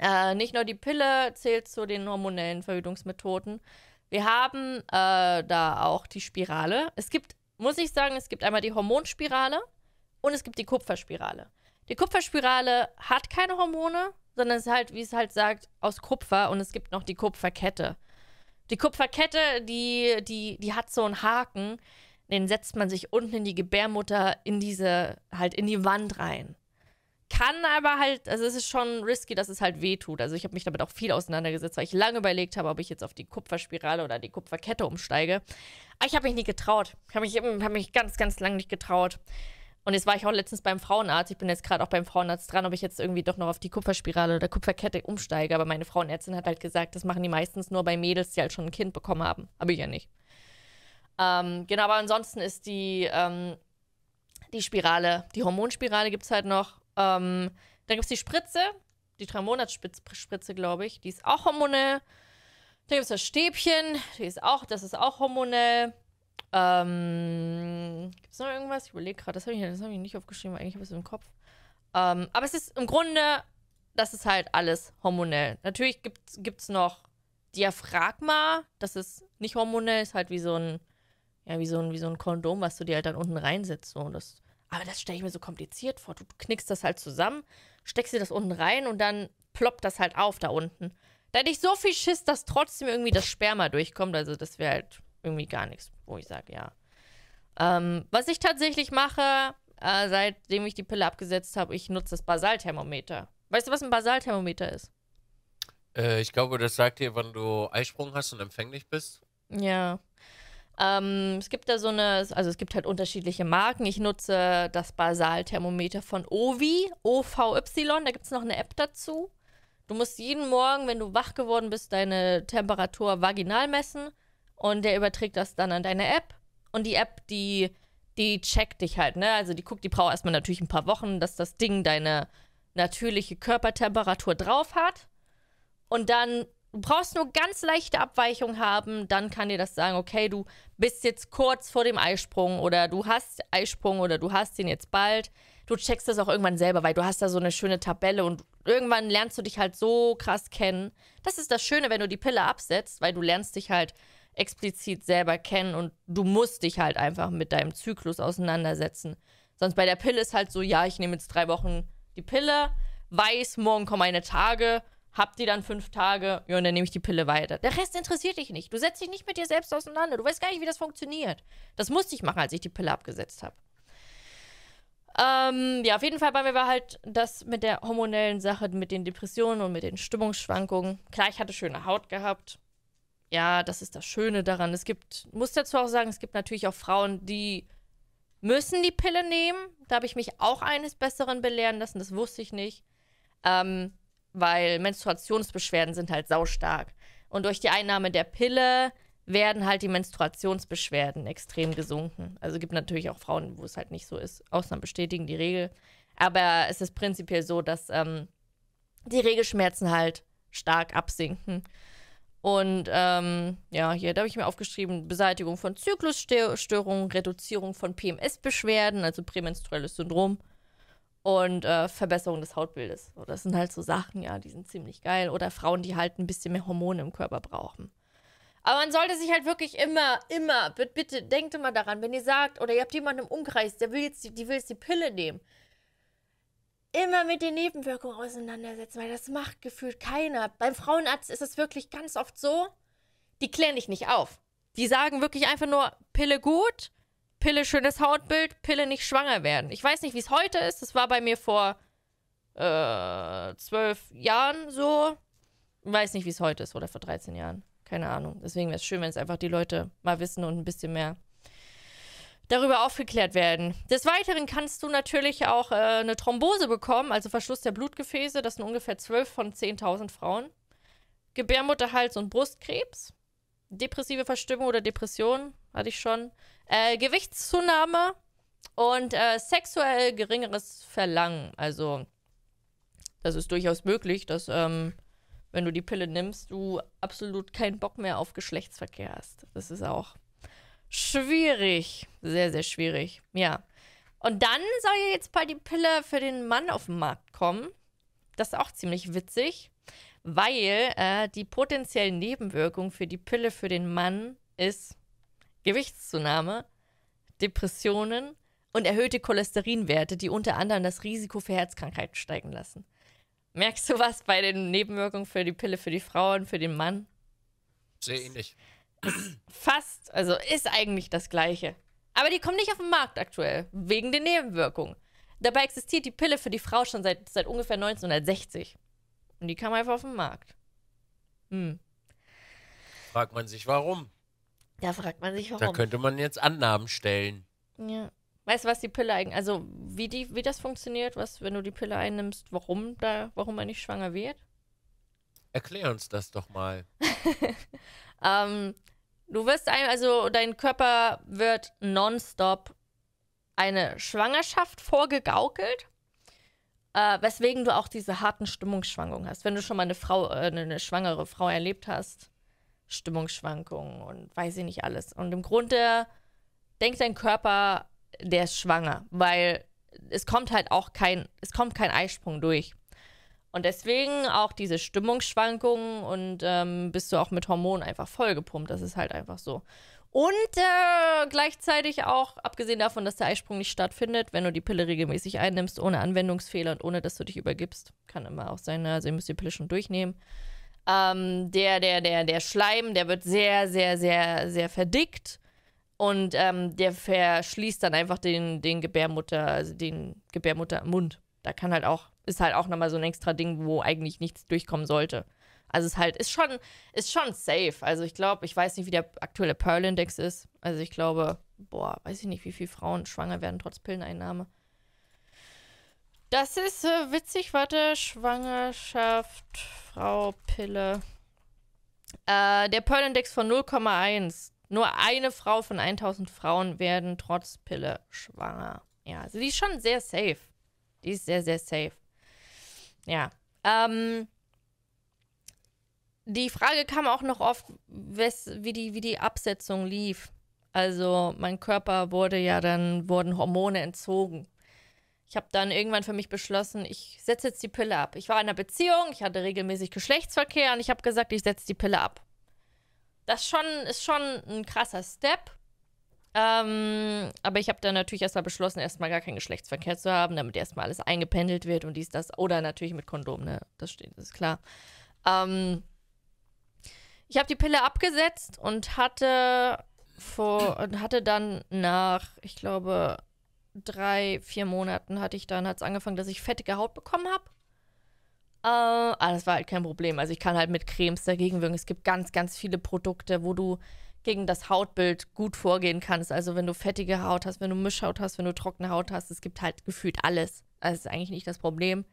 Äh, nicht nur die Pille zählt zu den hormonellen Verhütungsmethoden. Wir haben äh, da auch die Spirale. Es gibt, muss ich sagen, es gibt einmal die Hormonspirale und es gibt die Kupferspirale. Die Kupferspirale hat keine Hormone, sondern es ist halt, wie es halt sagt, aus Kupfer und es gibt noch die Kupferkette. Die Kupferkette, die, die, die hat so einen Haken, den setzt man sich unten in die Gebärmutter, in diese, halt in die Wand rein. Kann aber halt, also es ist schon risky, dass es halt wehtut. Also ich habe mich damit auch viel auseinandergesetzt, weil ich lange überlegt habe, ob ich jetzt auf die Kupferspirale oder die Kupferkette umsteige. Aber ich habe mich nie getraut. Ich habe mich, hab mich ganz, ganz lange nicht getraut. Und jetzt war ich auch letztens beim Frauenarzt. Ich bin jetzt gerade auch beim Frauenarzt dran, ob ich jetzt irgendwie doch noch auf die Kupferspirale oder Kupferkette umsteige. Aber meine Frauenärztin hat halt gesagt, das machen die meistens nur bei Mädels, die halt schon ein Kind bekommen haben. Aber ich ja nicht. Ähm, genau, aber ansonsten ist die, ähm, die Spirale, die Hormonspirale gibt es halt noch. Ähm, dann gibt es die Spritze, die Drei-Monats-Spritze, glaube ich. Die ist auch hormonell. Dann gibt es das Stäbchen, die ist auch, das ist auch hormonell. Ähm, Gibt es noch irgendwas? Ich überlege gerade, das habe ich, hab ich nicht aufgeschrieben, weil eigentlich habe ich es im Kopf. Ähm, aber es ist im Grunde, das ist halt alles hormonell. Natürlich gibt es noch Diaphragma, das ist nicht hormonell, ist halt wie so ein, ja, wie so ein, wie so ein Kondom, was du dir halt dann unten reinsetzt. So. Das, aber das stelle ich mir so kompliziert vor. Du knickst das halt zusammen, steckst dir das unten rein und dann ploppt das halt auf da unten. Da hätte ich so viel Schiss, dass trotzdem irgendwie das Sperma durchkommt. Also das wäre halt irgendwie gar nichts wo oh, ich sage, ja. Ähm, was ich tatsächlich mache, äh, seitdem ich die Pille abgesetzt habe, ich nutze das Basalthermometer. Weißt du, was ein Basalthermometer ist? Äh, ich glaube, das sagt dir, wann du Eisprung hast und empfänglich bist. Ja. Ähm, es gibt da so eine, also es gibt halt unterschiedliche Marken. Ich nutze das Basalthermometer von Ovi, OVY. Da gibt es noch eine App dazu. Du musst jeden Morgen, wenn du wach geworden bist, deine Temperatur vaginal messen und der überträgt das dann an deine App. Und die App, die, die checkt dich halt, ne? Also die guckt, die braucht erstmal natürlich ein paar Wochen, dass das Ding deine natürliche Körpertemperatur drauf hat. Und dann du brauchst nur ganz leichte Abweichungen haben, dann kann dir das sagen, okay, du bist jetzt kurz vor dem Eisprung oder du hast Eisprung oder du hast ihn jetzt bald. Du checkst das auch irgendwann selber, weil du hast da so eine schöne Tabelle und irgendwann lernst du dich halt so krass kennen. Das ist das Schöne, wenn du die Pille absetzt, weil du lernst dich halt explizit selber kennen und du musst dich halt einfach mit deinem Zyklus auseinandersetzen. Sonst bei der Pille ist halt so, ja, ich nehme jetzt drei Wochen die Pille, weiß, morgen kommen meine Tage, hab die dann fünf Tage, ja, und dann nehme ich die Pille weiter. Der Rest interessiert dich nicht. Du setzt dich nicht mit dir selbst auseinander. Du weißt gar nicht, wie das funktioniert. Das musste ich machen, als ich die Pille abgesetzt habe. Ähm, ja, auf jeden Fall bei mir war halt das mit der hormonellen Sache, mit den Depressionen und mit den Stimmungsschwankungen. Klar, ich hatte schöne Haut gehabt, ja, das ist das Schöne daran. Es gibt, muss dazu auch sagen, es gibt natürlich auch Frauen, die müssen die Pille nehmen. Da habe ich mich auch eines Besseren belehren lassen, das wusste ich nicht. Ähm, weil Menstruationsbeschwerden sind halt saustark. Und durch die Einnahme der Pille werden halt die Menstruationsbeschwerden extrem gesunken. Also gibt natürlich auch Frauen, wo es halt nicht so ist. Ausnahmen bestätigen die Regel. Aber es ist prinzipiell so, dass ähm, die Regelschmerzen halt stark absinken. Und ähm, ja, hier, da habe ich mir aufgeschrieben, Beseitigung von Zyklusstörungen, Reduzierung von PMS-Beschwerden, also prämenstruelles Syndrom und äh, Verbesserung des Hautbildes. So, das sind halt so Sachen, ja, die sind ziemlich geil. Oder Frauen, die halt ein bisschen mehr Hormone im Körper brauchen. Aber man sollte sich halt wirklich immer, immer, bitte denkt immer daran, wenn ihr sagt, oder ihr habt jemanden im Umkreis, der will jetzt die, die will jetzt die Pille nehmen, immer mit den Nebenwirkungen auseinandersetzen, weil das macht gefühlt keiner. Beim Frauenarzt ist es wirklich ganz oft so, die klären dich nicht auf. Die sagen wirklich einfach nur, Pille gut, Pille schönes Hautbild, Pille nicht schwanger werden. Ich weiß nicht, wie es heute ist. Das war bei mir vor äh, zwölf Jahren so. Ich weiß nicht, wie es heute ist oder vor 13 Jahren. Keine Ahnung. Deswegen wäre es schön, wenn es einfach die Leute mal wissen und ein bisschen mehr darüber aufgeklärt werden. Des Weiteren kannst du natürlich auch äh, eine Thrombose bekommen, also Verschluss der Blutgefäße. Das sind ungefähr 12 von 10.000 Frauen. Gebärmutterhals- und Brustkrebs. Depressive Verstimmung oder Depression hatte ich schon. Äh, Gewichtszunahme und äh, sexuell geringeres Verlangen. Also, das ist durchaus möglich, dass, ähm, wenn du die Pille nimmst, du absolut keinen Bock mehr auf Geschlechtsverkehr hast. Das ist auch Schwierig. Sehr, sehr schwierig. Ja. Und dann soll ja jetzt bald die Pille für den Mann auf den Markt kommen. Das ist auch ziemlich witzig, weil äh, die potenzielle Nebenwirkung für die Pille für den Mann ist Gewichtszunahme, Depressionen und erhöhte Cholesterinwerte, die unter anderem das Risiko für Herzkrankheiten steigen lassen. Merkst du was bei den Nebenwirkungen für die Pille für die Frau und für den Mann? Sehr ähnlich fast, also ist eigentlich das gleiche. Aber die kommen nicht auf den Markt aktuell, wegen der Nebenwirkungen. Dabei existiert die Pille für die Frau schon seit, seit ungefähr 1960. Und die kam einfach auf den Markt. Hm. Fragt man sich, warum? Da fragt man sich, warum. Da könnte man jetzt Annahmen stellen. Ja. Weißt du, was die Pille eigentlich, also wie, die, wie das funktioniert, was, wenn du die Pille einnimmst, warum da, warum man nicht schwanger wird? Erklär uns das doch mal. ähm, Du wirst ein, also dein Körper wird nonstop eine Schwangerschaft vorgegaukelt, äh, weswegen du auch diese harten Stimmungsschwankungen hast. Wenn du schon mal eine Frau, äh, eine schwangere Frau erlebt hast, Stimmungsschwankungen und weiß ich nicht alles. Und im Grunde denkt dein Körper, der ist schwanger, weil es kommt halt auch kein, es kommt kein Eisprung durch. Und deswegen auch diese Stimmungsschwankungen und ähm, bist du auch mit Hormonen einfach vollgepumpt. Das ist halt einfach so. Und äh, gleichzeitig auch, abgesehen davon, dass der Eisprung nicht stattfindet, wenn du die Pille regelmäßig einnimmst, ohne Anwendungsfehler und ohne, dass du dich übergibst, kann immer auch sein, ne? also ihr müsst die Pille schon durchnehmen. Ähm, der, der, der, der Schleim, der wird sehr, sehr, sehr, sehr verdickt und ähm, der verschließt dann einfach den, den Gebärmutter, also den Gebärmuttermund. Da kann halt auch ist halt auch nochmal so ein extra Ding, wo eigentlich nichts durchkommen sollte. Also es ist halt, ist schon, ist schon safe. Also ich glaube, ich weiß nicht, wie der aktuelle Pearl-Index ist. Also ich glaube, boah, weiß ich nicht, wie viele Frauen schwanger werden trotz Pilleneinnahme. Das ist äh, witzig, warte, Schwangerschaft, Frau, Pille. Äh, der Pearl-Index von 0,1. Nur eine Frau von 1000 Frauen werden trotz Pille schwanger. Ja, also die ist schon sehr safe. Die ist sehr, sehr safe. Ja. Ähm, die Frage kam auch noch oft, wie die, wie die Absetzung lief. Also mein Körper wurde ja dann, wurden Hormone entzogen. Ich habe dann irgendwann für mich beschlossen, ich setze jetzt die Pille ab. Ich war in einer Beziehung, ich hatte regelmäßig Geschlechtsverkehr und ich habe gesagt, ich setze die Pille ab. Das schon, ist schon ein krasser Step, ähm, aber ich habe dann natürlich erstmal beschlossen, erstmal gar keinen Geschlechtsverkehr zu haben, damit erstmal alles eingependelt wird und dies, das. Oder natürlich mit Kondom, ne? Das steht, das ist klar. Ähm, ich habe die Pille abgesetzt und hatte vor und hatte dann nach, ich glaube, drei, vier Monaten hatte ich dann, hat es angefangen, dass ich fettige Haut bekommen habe. Äh, aber ah, das war halt kein Problem. Also ich kann halt mit Cremes dagegen wirken. Es gibt ganz, ganz viele Produkte, wo du gegen das Hautbild gut vorgehen kannst. Also wenn du fettige Haut hast, wenn du Mischhaut hast, wenn du trockene Haut hast, es gibt halt gefühlt alles. Das ist eigentlich nicht das Problem.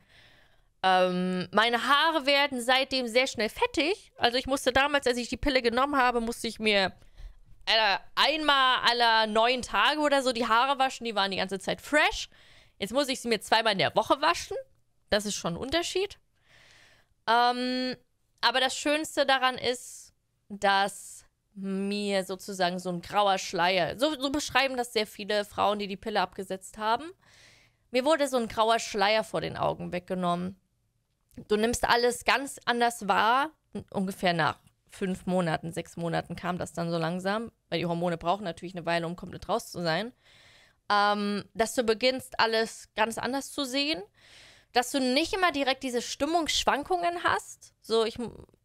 Ähm, meine Haare werden seitdem sehr schnell fettig. Also ich musste damals, als ich die Pille genommen habe, musste ich mir äh, einmal alle neun Tage oder so die Haare waschen. Die waren die ganze Zeit fresh. Jetzt muss ich sie mir zweimal in der Woche waschen. Das ist schon ein Unterschied. Ähm, aber das Schönste daran ist, dass mir sozusagen so ein grauer Schleier. So, so, beschreiben das sehr viele Frauen, die die Pille abgesetzt haben. Mir wurde so ein grauer Schleier vor den Augen weggenommen. Du nimmst alles ganz anders wahr. Ungefähr nach fünf Monaten, sechs Monaten kam das dann so langsam, weil die Hormone brauchen natürlich eine Weile, um komplett raus zu sein. Ähm, dass du beginnst, alles ganz anders zu sehen dass du nicht immer direkt diese Stimmungsschwankungen hast. So, ich,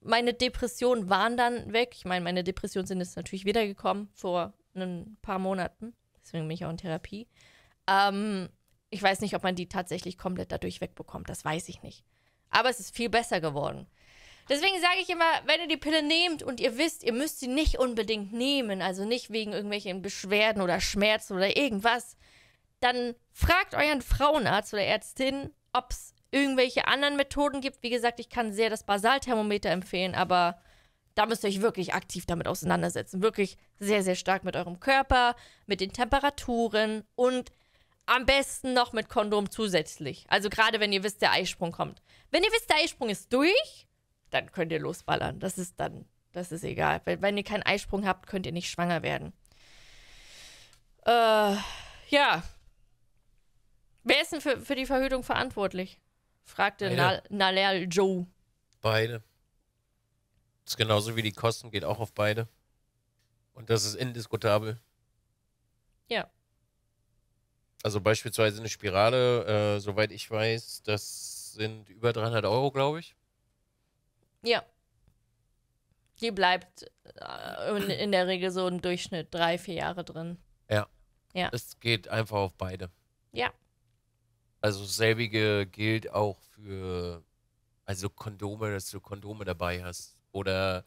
meine Depressionen waren dann weg. Ich meine, meine Depressionen sind jetzt natürlich wiedergekommen vor ein paar Monaten. Deswegen bin ich auch in Therapie. Ähm, ich weiß nicht, ob man die tatsächlich komplett dadurch wegbekommt. Das weiß ich nicht. Aber es ist viel besser geworden. Deswegen sage ich immer, wenn ihr die Pille nehmt und ihr wisst, ihr müsst sie nicht unbedingt nehmen, also nicht wegen irgendwelchen Beschwerden oder Schmerzen oder irgendwas, dann fragt euren Frauenarzt oder Ärztin, ob es irgendwelche anderen Methoden gibt. Wie gesagt, ich kann sehr das Basalthermometer empfehlen, aber da müsst ihr euch wirklich aktiv damit auseinandersetzen. Wirklich sehr, sehr stark mit eurem Körper, mit den Temperaturen und am besten noch mit Kondom zusätzlich. Also gerade wenn ihr wisst, der Eisprung kommt. Wenn ihr wisst, der Eisprung ist durch, dann könnt ihr losballern. Das ist dann, das ist egal. Wenn, wenn ihr keinen Eisprung habt, könnt ihr nicht schwanger werden. Äh, ja, Wer ist denn für, für die Verhütung verantwortlich? fragte Beide. Na Joe. Beide. Das ist genauso wie die Kosten, geht auch auf beide. Und das ist indiskutabel. Ja. Also beispielsweise eine Spirale, äh, soweit ich weiß, das sind über 300 Euro, glaube ich. Ja. Die bleibt äh, in, in, der Regel so im Durchschnitt drei, vier Jahre drin. Ja. Ja. Es geht einfach auf beide. Ja. Also selbige gilt auch für also Kondome, dass du Kondome dabei hast. Oder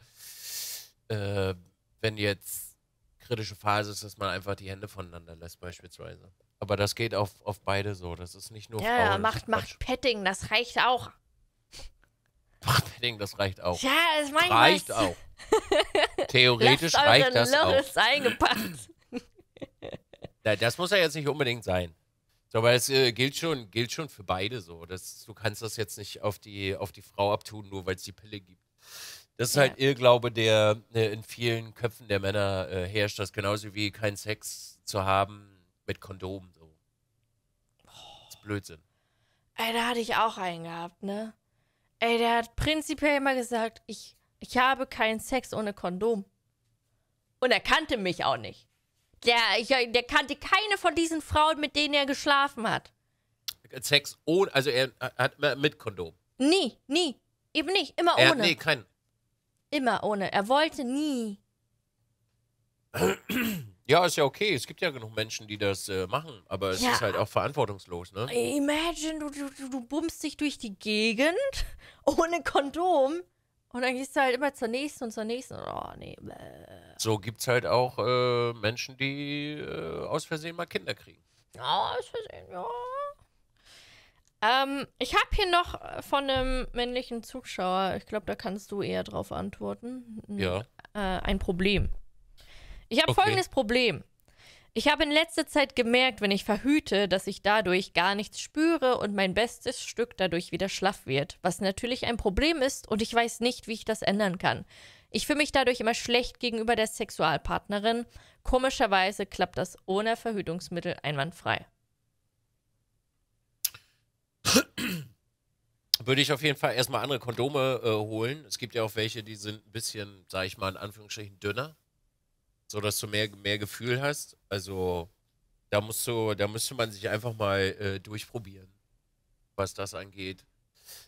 äh, wenn jetzt kritische Phase ist, dass man einfach die Hände voneinander lässt, beispielsweise. Aber das geht auf, auf beide so. Das ist nicht nur. Ja, Frauen, macht, macht Petting, das reicht auch. Macht Petting, das reicht auch. Ja, das mein Reicht was. auch. Theoretisch reicht das Loris auch. eingepackt. Na, das muss ja jetzt nicht unbedingt sein. So, aber es äh, gilt, schon, gilt schon für beide so. Das, du kannst das jetzt nicht auf die, auf die Frau abtun, nur weil es die Pille gibt. Das ist halt ja. halt Irrglaube, der äh, in vielen Köpfen der Männer äh, herrscht. Das genauso wie keinen Sex zu haben mit Kondom. So. Das ist Blödsinn. Ey, da hatte ich auch einen gehabt, ne? Ey, der hat prinzipiell immer gesagt, ich, ich habe keinen Sex ohne Kondom. Und er kannte mich auch nicht. Der, ich, der kannte keine von diesen Frauen, mit denen er geschlafen hat. Sex ohne, also er hat mit Kondom. Nie, nie. Eben nicht, immer er, ohne. Nee, kein. Immer ohne. Er wollte nie. Ja, ist ja okay. Es gibt ja genug Menschen, die das äh, machen, aber es ja. ist halt auch verantwortungslos, ne? Imagine, du, du, du bummst dich durch die Gegend ohne Kondom und dann gehst du halt immer zur nächsten und zur nächsten. oh, nee. Bläh. So gibt es halt auch äh, Menschen, die äh, aus Versehen mal Kinder kriegen. Ja, aus Versehen, ja. Ähm, ich habe hier noch äh, von einem männlichen Zuschauer, ich glaube, da kannst du eher drauf antworten. Ja. Äh, ein Problem. Ich habe okay. folgendes Problem. Ich habe in letzter Zeit gemerkt, wenn ich verhüte, dass ich dadurch gar nichts spüre und mein bestes Stück dadurch wieder schlaff wird, was natürlich ein Problem ist und ich weiß nicht, wie ich das ändern kann. Ich fühle mich dadurch immer schlecht gegenüber der Sexualpartnerin. Komischerweise klappt das ohne Verhütungsmittel einwandfrei. Würde ich auf jeden Fall erstmal andere Kondome äh, holen. Es gibt ja auch welche, die sind ein bisschen, sag ich mal, in Anführungsstrichen dünner so dass du mehr, mehr Gefühl hast. Also da musst du, da müsste man sich einfach mal äh, durchprobieren, was das angeht.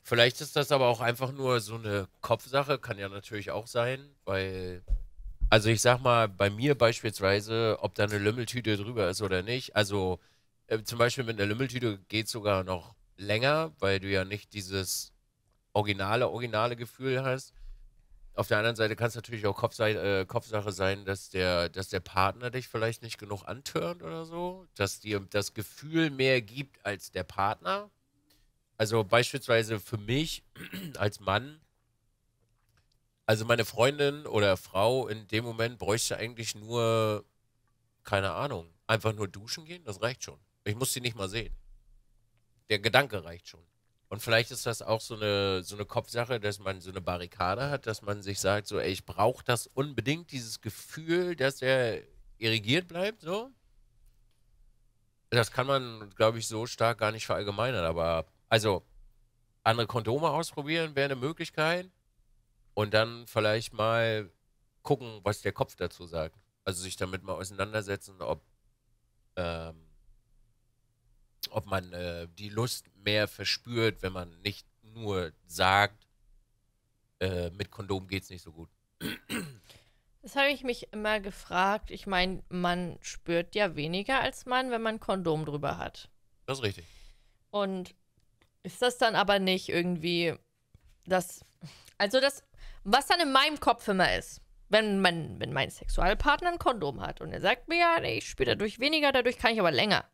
Vielleicht ist das aber auch einfach nur so eine Kopfsache, kann ja natürlich auch sein, weil, also ich sag mal, bei mir beispielsweise, ob da eine Lümmeltüte drüber ist oder nicht, also äh, zum Beispiel mit einer Lümmeltüte geht es sogar noch länger, weil du ja nicht dieses originale, originale Gefühl hast auf der anderen Seite kann es natürlich auch Kopfsei äh, Kopfsache sein, dass der, dass der Partner dich vielleicht nicht genug antörnt oder so, dass dir das Gefühl mehr gibt als der Partner. Also beispielsweise für mich als Mann, also meine Freundin oder Frau in dem Moment bräuchte eigentlich nur, keine Ahnung, einfach nur duschen gehen, das reicht schon. Ich muss sie nicht mal sehen. Der Gedanke reicht schon. Und vielleicht ist das auch so eine, so eine Kopfsache, dass man so eine Barrikade hat, dass man sich sagt, so, ey, ich brauche das unbedingt, dieses Gefühl, dass er irrigiert bleibt, so. Das kann man, glaube ich, so stark gar nicht verallgemeinern, aber also andere Kondome ausprobieren wäre eine Möglichkeit und dann vielleicht mal gucken, was der Kopf dazu sagt. Also sich damit mal auseinandersetzen, ob ähm, ob man äh, die Lust mehr verspürt, wenn man nicht nur sagt, äh, mit Kondom geht es nicht so gut. Das habe ich mich immer gefragt. Ich meine, man spürt ja weniger als man, wenn man Kondom drüber hat. Das ist richtig. Und ist das dann aber nicht irgendwie das, also das, was dann in meinem Kopf immer ist, wenn, man, wenn mein Sexualpartner ein Kondom hat und er sagt mir, ja, ich spüre dadurch weniger, dadurch kann ich aber länger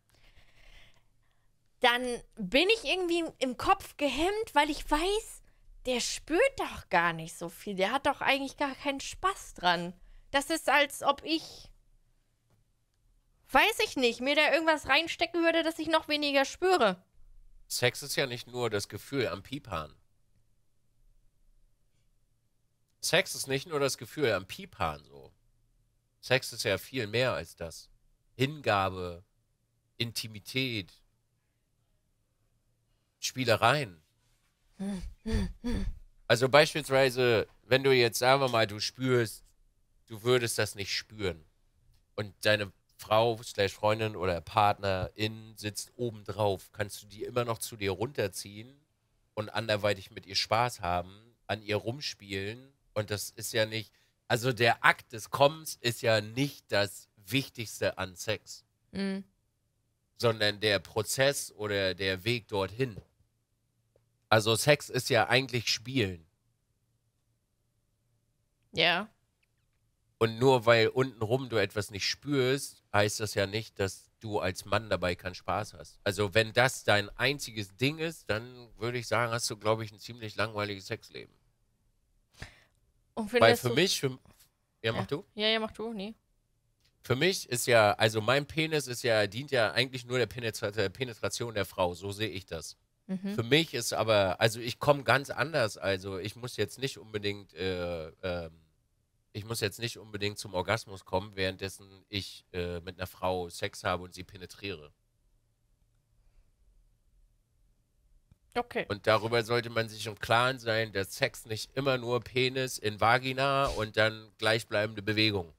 dann bin ich irgendwie im Kopf gehemmt, weil ich weiß, der spürt doch gar nicht so viel. Der hat doch eigentlich gar keinen Spaß dran. Das ist, als ob ich. Weiß ich nicht, mir da irgendwas reinstecken würde, dass ich noch weniger spüre. Sex ist ja nicht nur das Gefühl am Piepern. Sex ist nicht nur das Gefühl am Piepern so. Sex ist ja viel mehr als das. Hingabe, Intimität, Spielereien. Hm. Also beispielsweise, wenn du jetzt, sagen wir mal, du spürst, du würdest das nicht spüren und deine Frau, slash Freundin oder Partnerin sitzt obendrauf, kannst du die immer noch zu dir runterziehen und anderweitig mit ihr Spaß haben, an ihr rumspielen und das ist ja nicht, also der Akt des Kommens ist ja nicht das Wichtigste an Sex, mhm. sondern der Prozess oder der Weg dorthin. Also Sex ist ja eigentlich Spielen. Ja. Und nur weil untenrum du etwas nicht spürst, heißt das ja nicht, dass du als Mann dabei keinen Spaß hast. Also wenn das dein einziges Ding ist, dann würde ich sagen, hast du, glaube ich, ein ziemlich langweiliges Sexleben. weil für mich, für, ja, mach du? Ja, ja, mach du, nee. Für mich ist ja, also mein Penis ist ja, dient ja eigentlich nur der Penetration der Frau, so sehe ich das. Mhm. Für mich ist aber, also ich komme ganz anders. Also ich muss jetzt nicht unbedingt, äh, äh, ich muss jetzt nicht unbedingt zum Orgasmus kommen, währenddessen ich äh, mit einer Frau Sex habe und sie penetriere. Okay. Und darüber sollte man sich im Klaren sein, dass Sex nicht immer nur Penis in Vagina und dann gleichbleibende Bewegung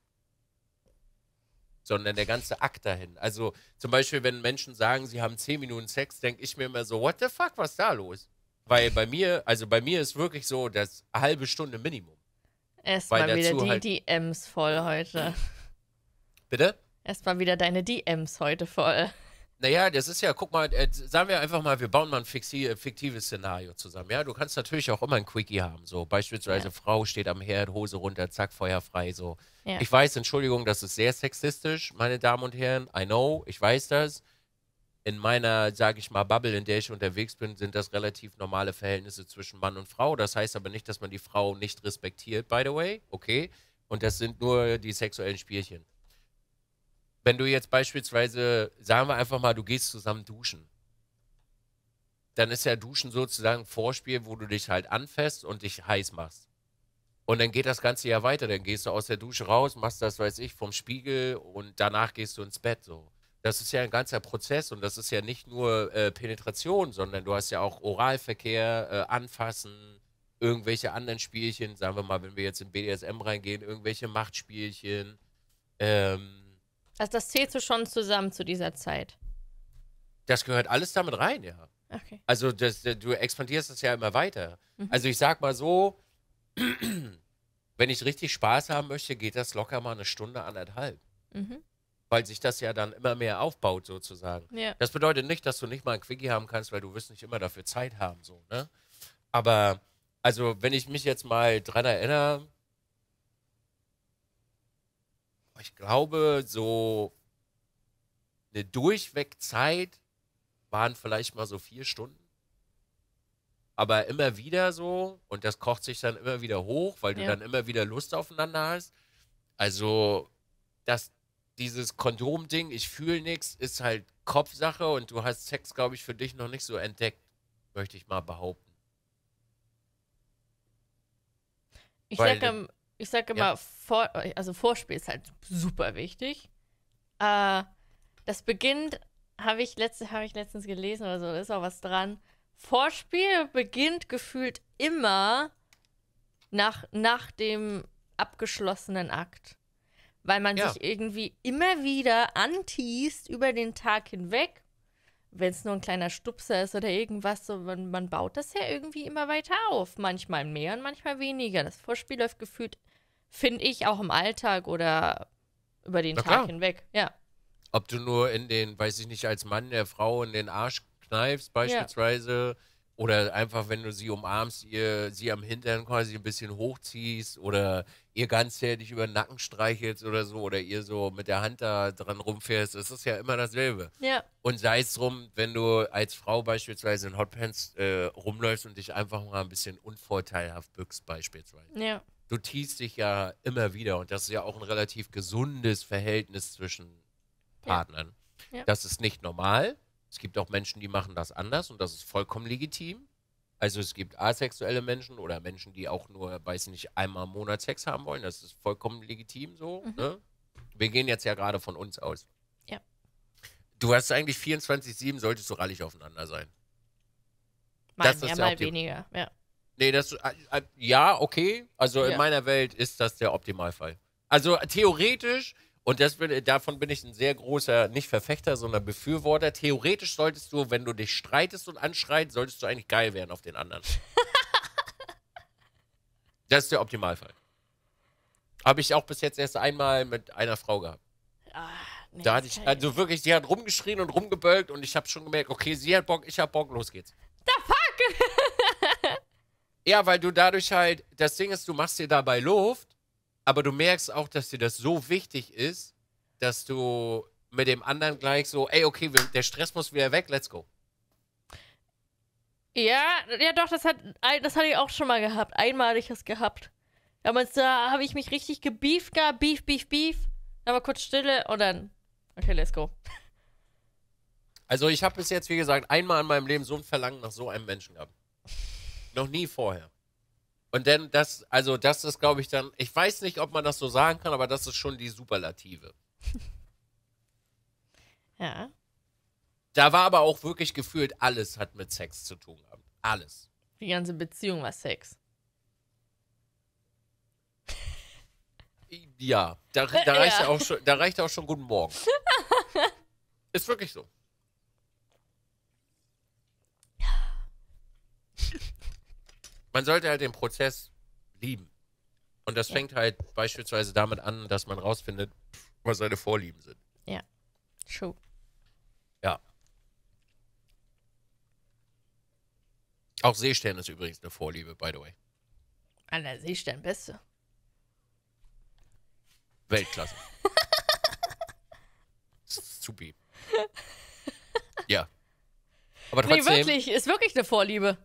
sondern der ganze Akt dahin. Also zum Beispiel, wenn Menschen sagen, sie haben 10 Minuten Sex, denke ich mir immer so, what the fuck, was ist da los? Weil bei mir, also bei mir ist wirklich so, das halbe Stunde Minimum. Erstmal wieder die halt DMs voll heute. Bitte? Erstmal wieder deine DMs heute voll. Naja, das ist ja, guck mal, äh, sagen wir einfach mal, wir bauen mal ein äh, fiktives Szenario zusammen. Ja, du kannst natürlich auch immer ein Quickie haben. So beispielsweise ja. Frau steht am Herd, Hose runter, zack, Feuer frei. So. Ja. Ich weiß, Entschuldigung, das ist sehr sexistisch, meine Damen und Herren. I know, ich weiß das. In meiner, sage ich mal, Bubble, in der ich unterwegs bin, sind das relativ normale Verhältnisse zwischen Mann und Frau. Das heißt aber nicht, dass man die Frau nicht respektiert, by the way. Okay. Und das sind nur die sexuellen Spielchen wenn du jetzt beispielsweise, sagen wir einfach mal, du gehst zusammen duschen, dann ist ja Duschen sozusagen ein Vorspiel, wo du dich halt anfäst und dich heiß machst. Und dann geht das Ganze ja weiter. Dann gehst du aus der Dusche raus, machst das, weiß ich, vom Spiegel und danach gehst du ins Bett. So. Das ist ja ein ganzer Prozess und das ist ja nicht nur äh, Penetration, sondern du hast ja auch Oralverkehr, äh, Anfassen, irgendwelche anderen Spielchen, sagen wir mal, wenn wir jetzt in BDSM reingehen, irgendwelche Machtspielchen. Ähm, also das du schon zusammen zu dieser Zeit. Das gehört alles damit rein, ja. Okay. Also das, äh, du expandierst das ja immer weiter. Mhm. Also ich sag mal so, wenn ich richtig Spaß haben möchte, geht das locker mal eine Stunde, anderthalb. Mhm. Weil sich das ja dann immer mehr aufbaut, sozusagen. Ja. Das bedeutet nicht, dass du nicht mal ein Quickie haben kannst, weil du wirst nicht immer dafür Zeit haben, so, ne? Aber, also, wenn ich mich jetzt mal dran erinnere, ich glaube, so eine durchweg Zeit waren vielleicht mal so vier Stunden. Aber immer wieder so, und das kocht sich dann immer wieder hoch, weil du ja. dann immer wieder Lust aufeinander hast. Also, dass dieses Kondom-Ding, ich fühle nichts, ist halt Kopfsache und du hast Sex, glaube ich, für dich noch nicht so entdeckt, möchte ich mal behaupten. Ich Weil, sag, ich sage immer, ja. vor, also Vorspiel ist halt super wichtig. Äh, das beginnt, habe ich, letzt, hab ich letztens gelesen oder so, ist auch was dran. Vorspiel beginnt gefühlt immer nach, nach dem abgeschlossenen Akt. Weil man ja. sich irgendwie immer wieder antiest über den Tag hinweg wenn es nur ein kleiner Stupser ist oder irgendwas, so, man, man baut das ja irgendwie immer weiter auf. Manchmal mehr und manchmal weniger. Das Vorspiel läuft gefühlt, finde ich, auch im Alltag oder über den Tag hinweg. Ja. Ob du nur in den, weiß ich nicht, als Mann der Frau in den Arsch kneifst, beispielsweise. Ja oder einfach, wenn du sie umarmst, ihr, sie am Hintern quasi ein bisschen hochziehst oder ihr ganz zärtlich über den Nacken streichelst oder so oder ihr so mit der Hand da dran rumfährst. das ist ja immer dasselbe. Ja. Und sei es drum, wenn du als Frau beispielsweise in Hotpants äh, rumläufst und dich einfach mal ein bisschen unvorteilhaft bückst beispielsweise. Ja. Du tiest dich ja immer wieder und das ist ja auch ein relativ gesundes Verhältnis zwischen Partnern. Ja. Ja. Das ist nicht normal es gibt auch Menschen, die machen das anders und das ist vollkommen legitim. Also es gibt asexuelle Menschen oder Menschen, die auch nur, weiß nicht, einmal im Monat Sex haben wollen. Das ist vollkommen legitim so. Mhm. Ne? Wir gehen jetzt ja gerade von uns aus. Ja. Du hast eigentlich 24-7, solltest du rallig aufeinander sein. Mal das mehr, ist mal Optim weniger, ja. Nee, das, äh, äh, ja, okay. Also ja. in meiner Welt ist das der Optimalfall. Also äh, theoretisch und das, davon bin ich ein sehr großer, nicht Verfechter, sondern Befürworter. Theoretisch solltest du, wenn du dich streitest und anschreit, solltest du eigentlich geil werden auf den anderen. das ist der Optimalfall. Habe ich auch bis jetzt erst einmal mit einer Frau gehabt. Ah, da hatte ich, also wirklich, sie hat rumgeschrien und rumgebölkt und ich habe schon gemerkt, okay, sie hat Bock, ich habe Bock, los geht's. The fuck? ja, weil du dadurch halt, das Ding ist, du machst dir dabei Luft aber du merkst auch, dass dir das so wichtig ist, dass du mit dem anderen gleich so, ey, okay, wir, der Stress muss wieder weg, let's go. Ja, ja doch, das hat das hatte ich auch schon mal gehabt. Einmal hatte ich das gehabt. Damals da habe ich mich richtig gebieft gehabt, beef, beef, beef. Dann war kurz Stille und dann, okay, let's go. Also ich habe bis jetzt, wie gesagt, einmal in meinem Leben so ein Verlangen nach so einem Menschen gehabt. Noch nie vorher. Und dann das, also das ist, glaube ich, dann, ich weiß nicht, ob man das so sagen kann, aber das ist schon die Superlative. ja. Da war aber auch wirklich gefühlt, alles hat mit Sex zu tun gehabt. Alles. Die ganze Beziehung war Sex. Ja, da, da, reicht ja. Auch schon, da reicht auch schon Guten Morgen. ist wirklich so man sollte halt den Prozess lieben. Und das ja. fängt halt beispielsweise damit an, dass man rausfindet, was seine Vorlieben sind. Ja, true. Ja. Auch Seestern ist übrigens eine Vorliebe, by the way. Alter, Seestern, beste. Weltklasse. Supi. Ja. Aber trotzdem. Nee, wirklich, ist wirklich eine Vorliebe.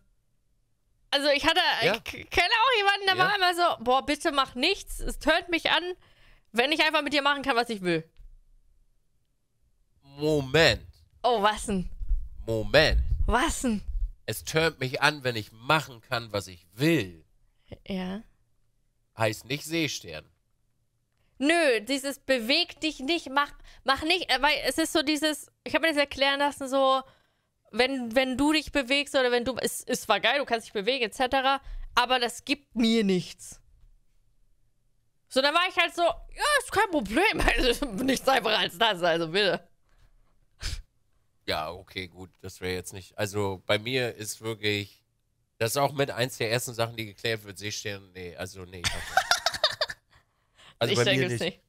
Also ich hatte, äh, ja. ich kenne auch jemanden, der ja. war immer so, boah, bitte mach nichts, es tönt mich an, wenn ich einfach mit dir machen kann, was ich will. Moment. Oh, was denn? Moment. Was denn? Es tönt mich an, wenn ich machen kann, was ich will. Ja. Heißt nicht Seestern. Nö, dieses beweg dich nicht, mach, mach nicht, äh, weil es ist so dieses, ich habe mir das erklären lassen, so, wenn, wenn du dich bewegst oder wenn du. Es, es war geil, du kannst dich bewegen, etc. Aber das gibt mir nichts. So, dann war ich halt so, ja, ist kein Problem. Also, nichts einfacher als das, also bitte. Ja, okay, gut, das wäre jetzt nicht. Also bei mir ist wirklich. Das ist auch mit eins der ersten Sachen, die geklärt wird. stehen. nee, also nee. also ich bei denke mir nicht. nicht.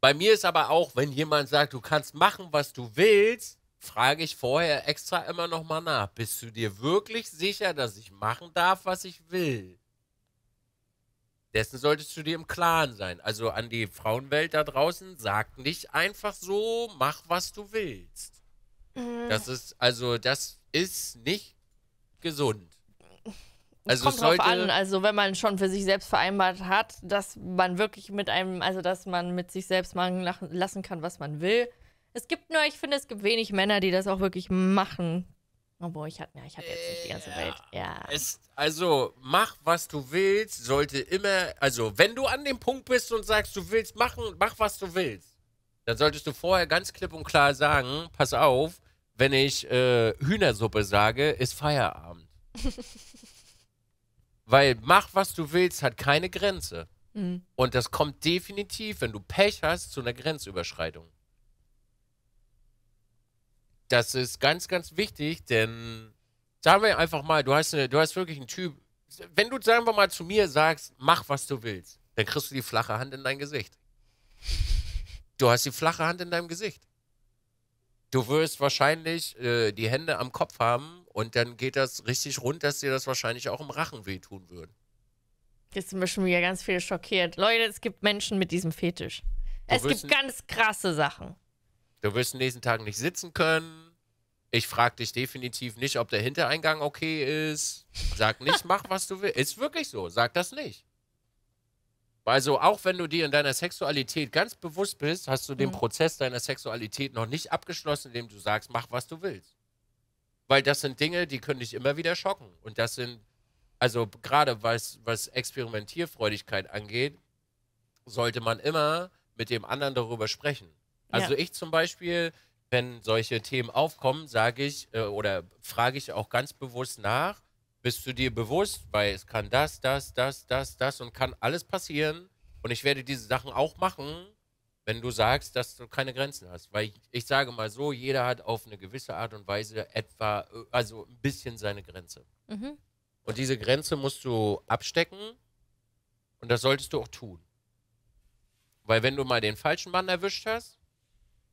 Bei mir ist aber auch, wenn jemand sagt, du kannst machen, was du willst, frage ich vorher extra immer nochmal nach. Bist du dir wirklich sicher, dass ich machen darf, was ich will? Dessen solltest du dir im Klaren sein. Also an die Frauenwelt da draußen, sag nicht einfach so, mach was du willst. Mhm. Das ist, also das ist nicht gesund. Also Kommt drauf an, also wenn man schon für sich selbst vereinbart hat, dass man wirklich mit einem, also dass man mit sich selbst machen lassen kann, was man will, es gibt nur, ich finde, es gibt wenig Männer, die das auch wirklich machen. Obwohl, ich hatte, ja, ich hatte jetzt nicht die ganze Welt. Ja. Es, also, mach, was du willst, sollte immer, also, wenn du an dem Punkt bist und sagst, du willst machen, mach, was du willst, dann solltest du vorher ganz klipp und klar sagen, pass auf, wenn ich äh, Hühnersuppe sage, ist Feierabend. Weil mach, was du willst, hat keine Grenze. Mhm. Und das kommt definitiv, wenn du Pech hast, zu einer Grenzüberschreitung das ist ganz, ganz wichtig, denn sagen wir einfach mal, du hast, eine, du hast wirklich einen Typ, wenn du, sagen wir mal, zu mir sagst, mach, was du willst, dann kriegst du die flache Hand in dein Gesicht. Du hast die flache Hand in deinem Gesicht. Du wirst wahrscheinlich äh, die Hände am Kopf haben und dann geht das richtig rund, dass dir das wahrscheinlich auch im Rachen wehtun würde. Jetzt sind wir schon wieder ganz viel schockiert. Leute, es gibt Menschen mit diesem Fetisch. Du es gibt ganz krasse Sachen. Du wirst den nächsten Tag nicht sitzen können. Ich frage dich definitiv nicht, ob der Hintereingang okay ist. Sag nicht, mach, was du willst. Ist wirklich so. Sag das nicht. Also auch wenn du dir in deiner Sexualität ganz bewusst bist, hast du mhm. den Prozess deiner Sexualität noch nicht abgeschlossen, indem du sagst, mach, was du willst. Weil das sind Dinge, die können dich immer wieder schocken. Und das sind, also gerade was, was Experimentierfreudigkeit angeht, sollte man immer mit dem anderen darüber sprechen. Also ja. ich zum Beispiel, wenn solche Themen aufkommen, sage ich äh, oder frage ich auch ganz bewusst nach, bist du dir bewusst, weil es kann das, das, das, das, das und kann alles passieren. Und ich werde diese Sachen auch machen, wenn du sagst, dass du keine Grenzen hast. Weil ich, ich sage mal so, jeder hat auf eine gewisse Art und Weise etwa, äh, also ein bisschen seine Grenze. Mhm. Und diese Grenze musst du abstecken und das solltest du auch tun. Weil wenn du mal den falschen Mann erwischt hast,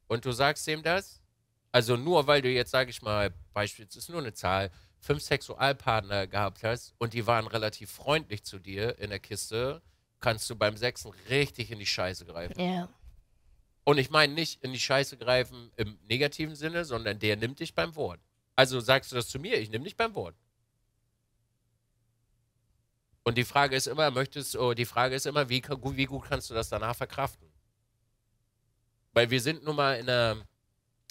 und du sagst dem das, also nur weil du jetzt, sage ich mal, beispielsweise ist nur eine Zahl, fünf Sexualpartner gehabt hast und die waren relativ freundlich zu dir in der Kiste, kannst du beim Sechsen richtig in die Scheiße greifen. Ja. Und ich meine nicht in die Scheiße greifen im negativen Sinne, sondern der nimmt dich beim Wort. Also sagst du das zu mir, ich nehme dich beim Wort. Und die Frage ist immer, möchtest, oh, die Frage ist immer, wie, wie gut kannst du das danach verkraften? Weil wir sind nun mal in einer,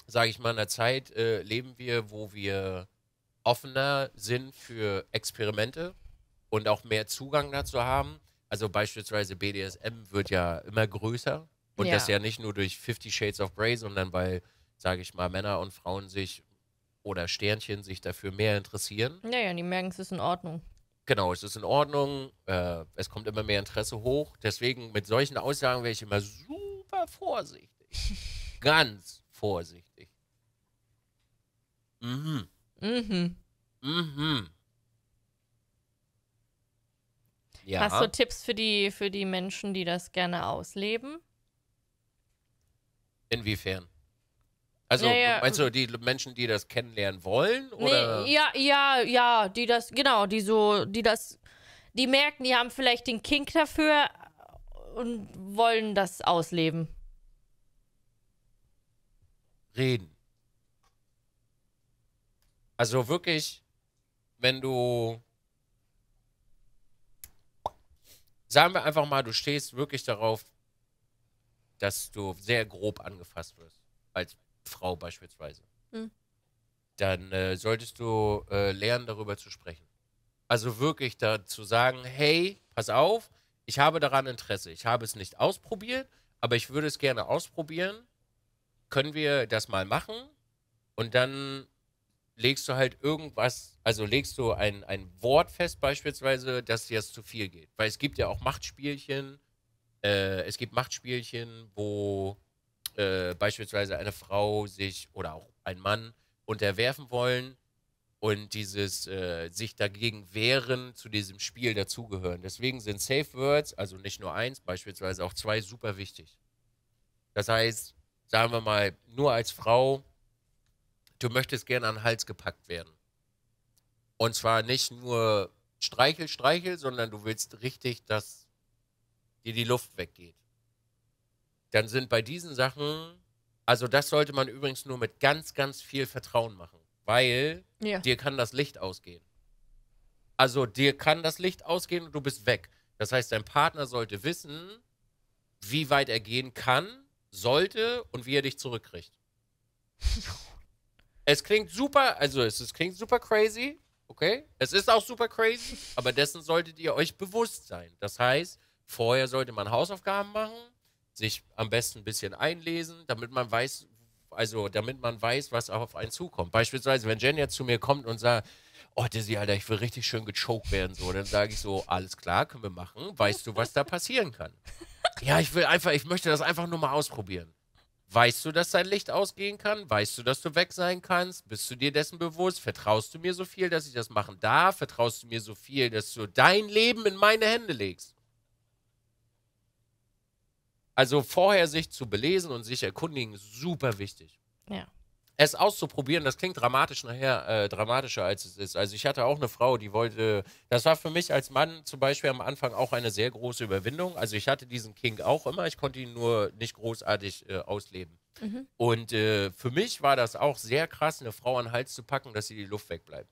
sage ich mal, in einer Zeit, äh, leben wir, wo wir offener sind für Experimente und auch mehr Zugang dazu haben. Also beispielsweise BDSM wird ja immer größer und ja. das ja nicht nur durch Fifty Shades of Grey, sondern weil, sage ich mal, Männer und Frauen sich oder Sternchen sich dafür mehr interessieren. Naja, die merken, es ist in Ordnung. Genau, es ist in Ordnung, äh, es kommt immer mehr Interesse hoch. Deswegen mit solchen Aussagen wäre ich immer super vorsichtig. Ganz vorsichtig. Mhm. Mhm. Mhm. Ja. Hast du Tipps für die, für die Menschen, die das gerne ausleben? Inwiefern? Also naja, meinst du äh, die Menschen, die das kennenlernen wollen? Oder? Nee, ja, ja, ja, die das, genau, die so, die das, die merken, die haben vielleicht den Kink dafür und wollen das ausleben reden. Also wirklich, wenn du, sagen wir einfach mal, du stehst wirklich darauf, dass du sehr grob angefasst wirst, als Frau beispielsweise, hm. dann äh, solltest du äh, lernen, darüber zu sprechen. Also wirklich dazu sagen, hey, pass auf, ich habe daran Interesse. Ich habe es nicht ausprobiert, aber ich würde es gerne ausprobieren können wir das mal machen? Und dann legst du halt irgendwas, also legst du ein, ein Wort fest, beispielsweise, dass dir das zu viel geht. Weil es gibt ja auch Machtspielchen, äh, es gibt Machtspielchen, wo äh, beispielsweise eine Frau sich oder auch ein Mann unterwerfen wollen und dieses äh, sich dagegen wehren zu diesem Spiel dazugehören. Deswegen sind Safe Words, also nicht nur eins, beispielsweise auch zwei, super wichtig. Das heißt, sagen wir mal, nur als Frau, du möchtest gerne an den Hals gepackt werden. Und zwar nicht nur Streichel, Streichel, sondern du willst richtig, dass dir die Luft weggeht. Dann sind bei diesen Sachen, also das sollte man übrigens nur mit ganz, ganz viel Vertrauen machen, weil ja. dir kann das Licht ausgehen. Also dir kann das Licht ausgehen und du bist weg. Das heißt, dein Partner sollte wissen, wie weit er gehen kann sollte und wie er dich zurückkriegt. es klingt super, also es, es klingt super crazy, okay? Es ist auch super crazy, aber dessen solltet ihr euch bewusst sein. Das heißt, vorher sollte man Hausaufgaben machen, sich am besten ein bisschen einlesen, damit man weiß, also damit man weiß, was auch auf einen zukommt. Beispielsweise, wenn Jen jetzt zu mir kommt und sagt, oh Dizzy, Alter, ich will richtig schön gechoked werden, so, dann sage ich so, alles klar, können wir machen, weißt du, was da passieren kann. Ja, ich will einfach, ich möchte das einfach nur mal ausprobieren. Weißt du, dass dein Licht ausgehen kann? Weißt du, dass du weg sein kannst? Bist du dir dessen bewusst? Vertraust du mir so viel, dass ich das machen darf? Vertraust du mir so viel, dass du dein Leben in meine Hände legst? Also vorher sich zu belesen und sich erkundigen, super wichtig. Ja es auszuprobieren, das klingt dramatisch nachher, äh, dramatischer als es ist. Also ich hatte auch eine Frau, die wollte, das war für mich als Mann zum Beispiel am Anfang auch eine sehr große Überwindung. Also ich hatte diesen King auch immer, ich konnte ihn nur nicht großartig äh, ausleben. Mhm. Und äh, für mich war das auch sehr krass, eine Frau an den Hals zu packen, dass sie die Luft wegbleibt.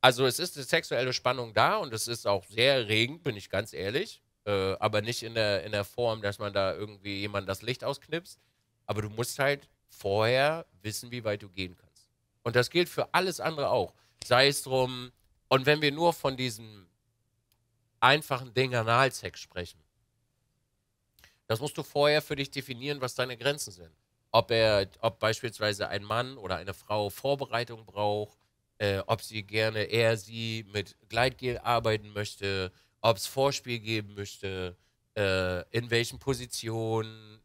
Also es ist eine sexuelle Spannung da und es ist auch sehr erregend, bin ich ganz ehrlich. Äh, aber nicht in der, in der Form, dass man da irgendwie jemand das Licht ausknipst. Aber du musst halt vorher wissen, wie weit du gehen kannst. Und das gilt für alles andere auch. Sei es drum, und wenn wir nur von diesen einfachen Ding Analsex sprechen, das musst du vorher für dich definieren, was deine Grenzen sind. Ob, er, ob beispielsweise ein Mann oder eine Frau Vorbereitung braucht, äh, ob sie gerne er sie mit Gleitgel arbeiten möchte, ob es Vorspiel geben möchte, äh, in welchen Positionen,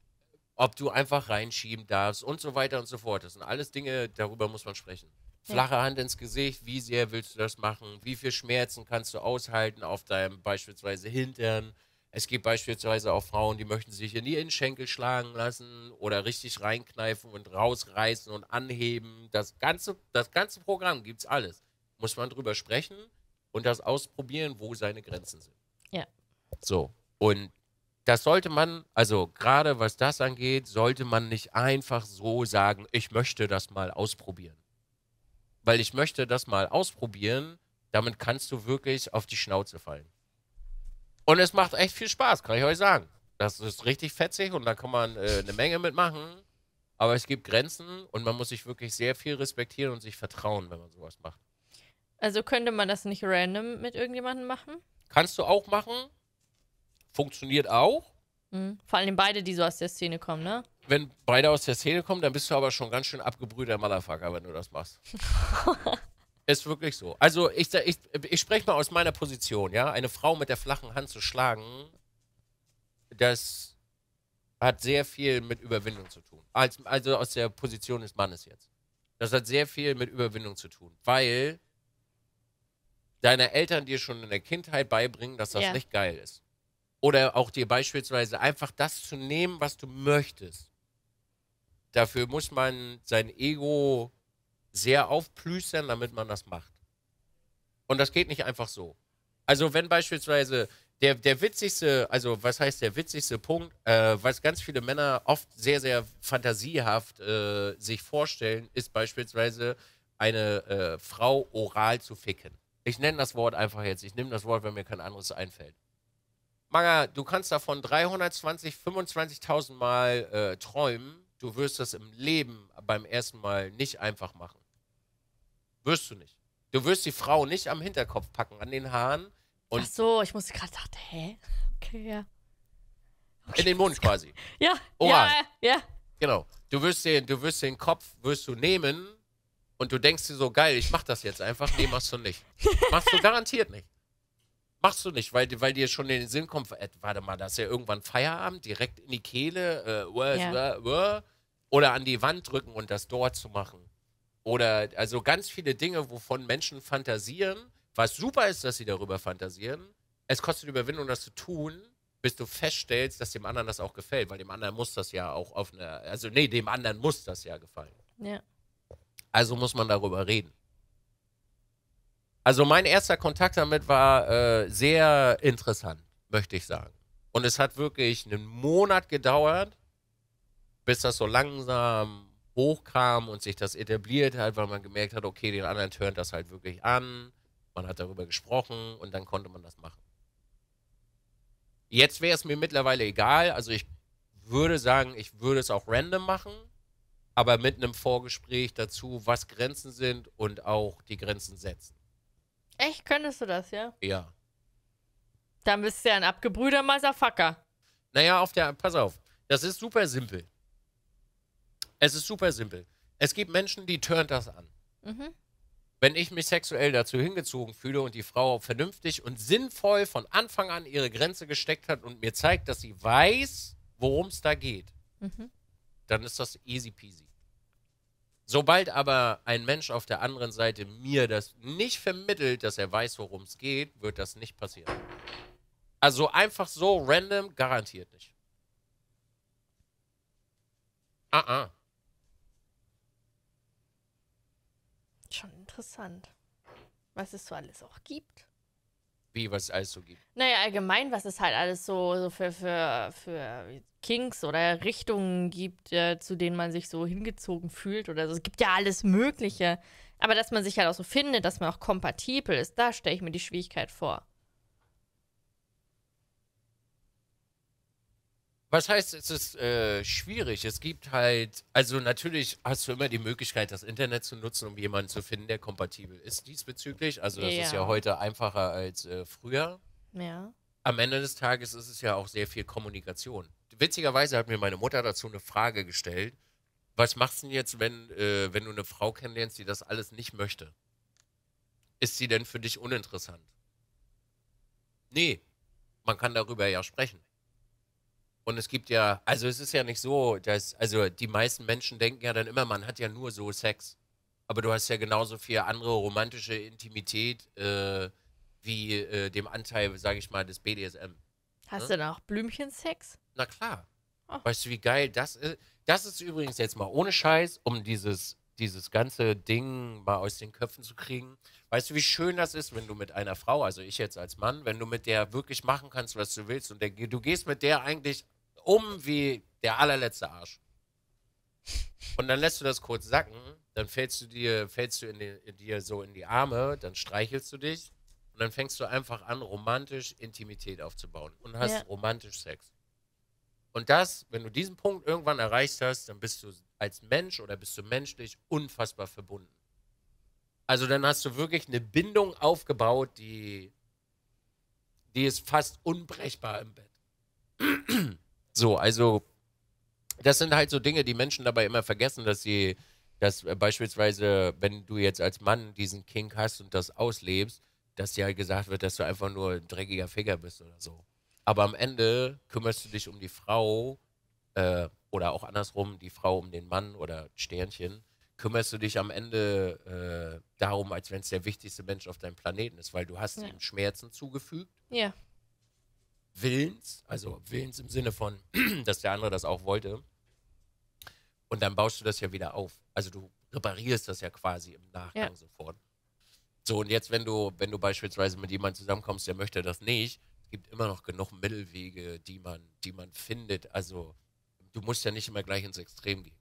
ob du einfach reinschieben darfst und so weiter und so fort. Das sind alles Dinge, darüber muss man sprechen. Flache Hand ins Gesicht, wie sehr willst du das machen? Wie viel Schmerzen kannst du aushalten auf deinem beispielsweise Hintern? Es gibt beispielsweise auch Frauen, die möchten sich in die Innenschenkel schlagen lassen oder richtig reinkneifen und rausreißen und anheben. Das ganze, das ganze Programm gibt's alles. Muss man drüber sprechen und das ausprobieren, wo seine Grenzen sind. Ja. So. Und das sollte man, also gerade was das angeht, sollte man nicht einfach so sagen, ich möchte das mal ausprobieren. Weil ich möchte das mal ausprobieren, damit kannst du wirklich auf die Schnauze fallen. Und es macht echt viel Spaß, kann ich euch sagen. Das ist richtig fetzig und da kann man äh, eine Menge mitmachen. Aber es gibt Grenzen und man muss sich wirklich sehr viel respektieren und sich vertrauen, wenn man sowas macht. Also könnte man das nicht random mit irgendjemandem machen? Kannst du auch machen, funktioniert auch. Mhm. Vor allem beide, die so aus der Szene kommen, ne? Wenn beide aus der Szene kommen, dann bist du aber schon ganz schön abgebrühter Motherfucker, wenn du das machst. Ist wirklich so. Also ich, ich, ich spreche mal aus meiner Position, ja. Eine Frau mit der flachen Hand zu schlagen, das hat sehr viel mit Überwindung zu tun. Als, also aus der Position des Mannes jetzt. Das hat sehr viel mit Überwindung zu tun, weil deine Eltern dir schon in der Kindheit beibringen, dass das ja. nicht geil ist. Oder auch dir beispielsweise einfach das zu nehmen, was du möchtest. Dafür muss man sein Ego sehr aufplüstern, damit man das macht. Und das geht nicht einfach so. Also wenn beispielsweise der, der witzigste, also was heißt der witzigste Punkt, äh, was ganz viele Männer oft sehr, sehr fantasiehaft äh, sich vorstellen, ist beispielsweise eine äh, Frau oral zu ficken. Ich nenne das Wort einfach jetzt. Ich nehme das Wort, wenn mir kein anderes einfällt. Maga, du kannst davon 320, 25.000 Mal äh, träumen. Du wirst das im Leben beim ersten Mal nicht einfach machen. Wirst du nicht. Du wirst die Frau nicht am Hinterkopf packen, an den Haaren. Und Ach so, ich muss gerade dachte, hä? Okay, ja. Okay. In den Mund quasi. Ja. Oral. Ja, ja. Genau. Du wirst den, du wirst den Kopf, wirst du nehmen und du denkst dir so, geil, ich mach das jetzt einfach. Nee, machst du nicht. machst du garantiert nicht. Machst du nicht, weil, weil dir schon in den Sinn kommt, äh, warte mal, das ist ja irgendwann Feierabend, direkt in die Kehle äh, ja. oder an die Wand drücken und das dort zu machen. Oder also ganz viele Dinge, wovon Menschen fantasieren, was super ist, dass sie darüber fantasieren. Es kostet Überwindung, das zu tun, bis du feststellst, dass dem anderen das auch gefällt, weil dem anderen muss das ja auch auf einer, also nee, dem anderen muss das ja gefallen. Ja. Also muss man darüber reden. Also mein erster Kontakt damit war äh, sehr interessant, möchte ich sagen. Und es hat wirklich einen Monat gedauert, bis das so langsam hochkam und sich das etabliert hat, weil man gemerkt hat, okay, den anderen tönt das halt wirklich an. Man hat darüber gesprochen und dann konnte man das machen. Jetzt wäre es mir mittlerweile egal. Also ich würde sagen, ich würde es auch random machen, aber mit einem Vorgespräch dazu, was Grenzen sind und auch die Grenzen setzen. Echt, könntest du das, ja? Ja. Dann bist du ja ein abgebrühter Motherfucker. Naja, auf der, pass auf, das ist super simpel. Es ist super simpel. Es gibt Menschen, die turnt das an. Mhm. Wenn ich mich sexuell dazu hingezogen fühle und die Frau vernünftig und sinnvoll von Anfang an ihre Grenze gesteckt hat und mir zeigt, dass sie weiß, worum es da geht, mhm. dann ist das easy peasy. Sobald aber ein Mensch auf der anderen Seite mir das nicht vermittelt, dass er weiß, worum es geht, wird das nicht passieren. Also einfach so random garantiert nicht. Ah, ah. Schon interessant, was es so alles auch gibt wie was es alles so gibt. Naja, allgemein, was es halt alles so, so für, für, für Kings oder Richtungen gibt, äh, zu denen man sich so hingezogen fühlt oder so. Es gibt ja alles Mögliche. Aber dass man sich halt auch so findet, dass man auch kompatibel ist, da stelle ich mir die Schwierigkeit vor. Was heißt, es ist äh, schwierig? Es gibt halt, also natürlich hast du immer die Möglichkeit, das Internet zu nutzen, um jemanden zu finden, der kompatibel ist diesbezüglich. Also das ja. ist ja heute einfacher als äh, früher. Ja. Am Ende des Tages ist es ja auch sehr viel Kommunikation. Witzigerweise hat mir meine Mutter dazu eine Frage gestellt. Was machst du denn jetzt, wenn, äh, wenn du eine Frau kennenlernst, die das alles nicht möchte? Ist sie denn für dich uninteressant? Nee, man kann darüber ja sprechen. Und es gibt ja, also es ist ja nicht so, dass, also die meisten Menschen denken ja dann immer, man hat ja nur so Sex. Aber du hast ja genauso viel andere romantische Intimität äh, wie äh, dem Anteil, sage ich mal, des BDSM. Hast ne? du dann auch Blümchensex? Na klar. Oh. Weißt du, wie geil das ist? Das ist übrigens jetzt mal ohne Scheiß, um dieses dieses ganze Ding mal aus den Köpfen zu kriegen. Weißt du, wie schön das ist, wenn du mit einer Frau, also ich jetzt als Mann, wenn du mit der wirklich machen kannst, was du willst und der, du gehst mit der eigentlich um wie der allerletzte Arsch. Und dann lässt du das kurz sacken, dann fällst du dir, fällst du in, die, in dir so in die Arme, dann streichelst du dich und dann fängst du einfach an, romantisch Intimität aufzubauen und hast ja. romantisch Sex. Und das, wenn du diesen Punkt irgendwann erreicht hast, dann bist du als Mensch oder bist du menschlich unfassbar verbunden. Also dann hast du wirklich eine Bindung aufgebaut, die, die ist fast unbrechbar im Bett. so, also das sind halt so Dinge, die Menschen dabei immer vergessen, dass sie, dass äh, beispielsweise, wenn du jetzt als Mann diesen Kink hast und das auslebst, dass dir halt gesagt wird, dass du einfach nur ein dreckiger Finger bist oder so. Aber am Ende kümmerst du dich um die Frau äh, oder auch andersrum, die Frau um den Mann oder Sternchen. Kümmerst du dich am Ende äh, darum, als wenn es der wichtigste Mensch auf deinem Planeten ist, weil du hast ja. ihm Schmerzen zugefügt. Ja. Willens, also willens im Sinne von, dass der andere das auch wollte. Und dann baust du das ja wieder auf. Also du reparierst das ja quasi im Nachgang ja. sofort. So, und jetzt, wenn du, wenn du beispielsweise mit jemandem zusammenkommst, der möchte das nicht, gibt immer noch genug Mittelwege, die man, die man findet. Also du musst ja nicht immer gleich ins Extrem gehen.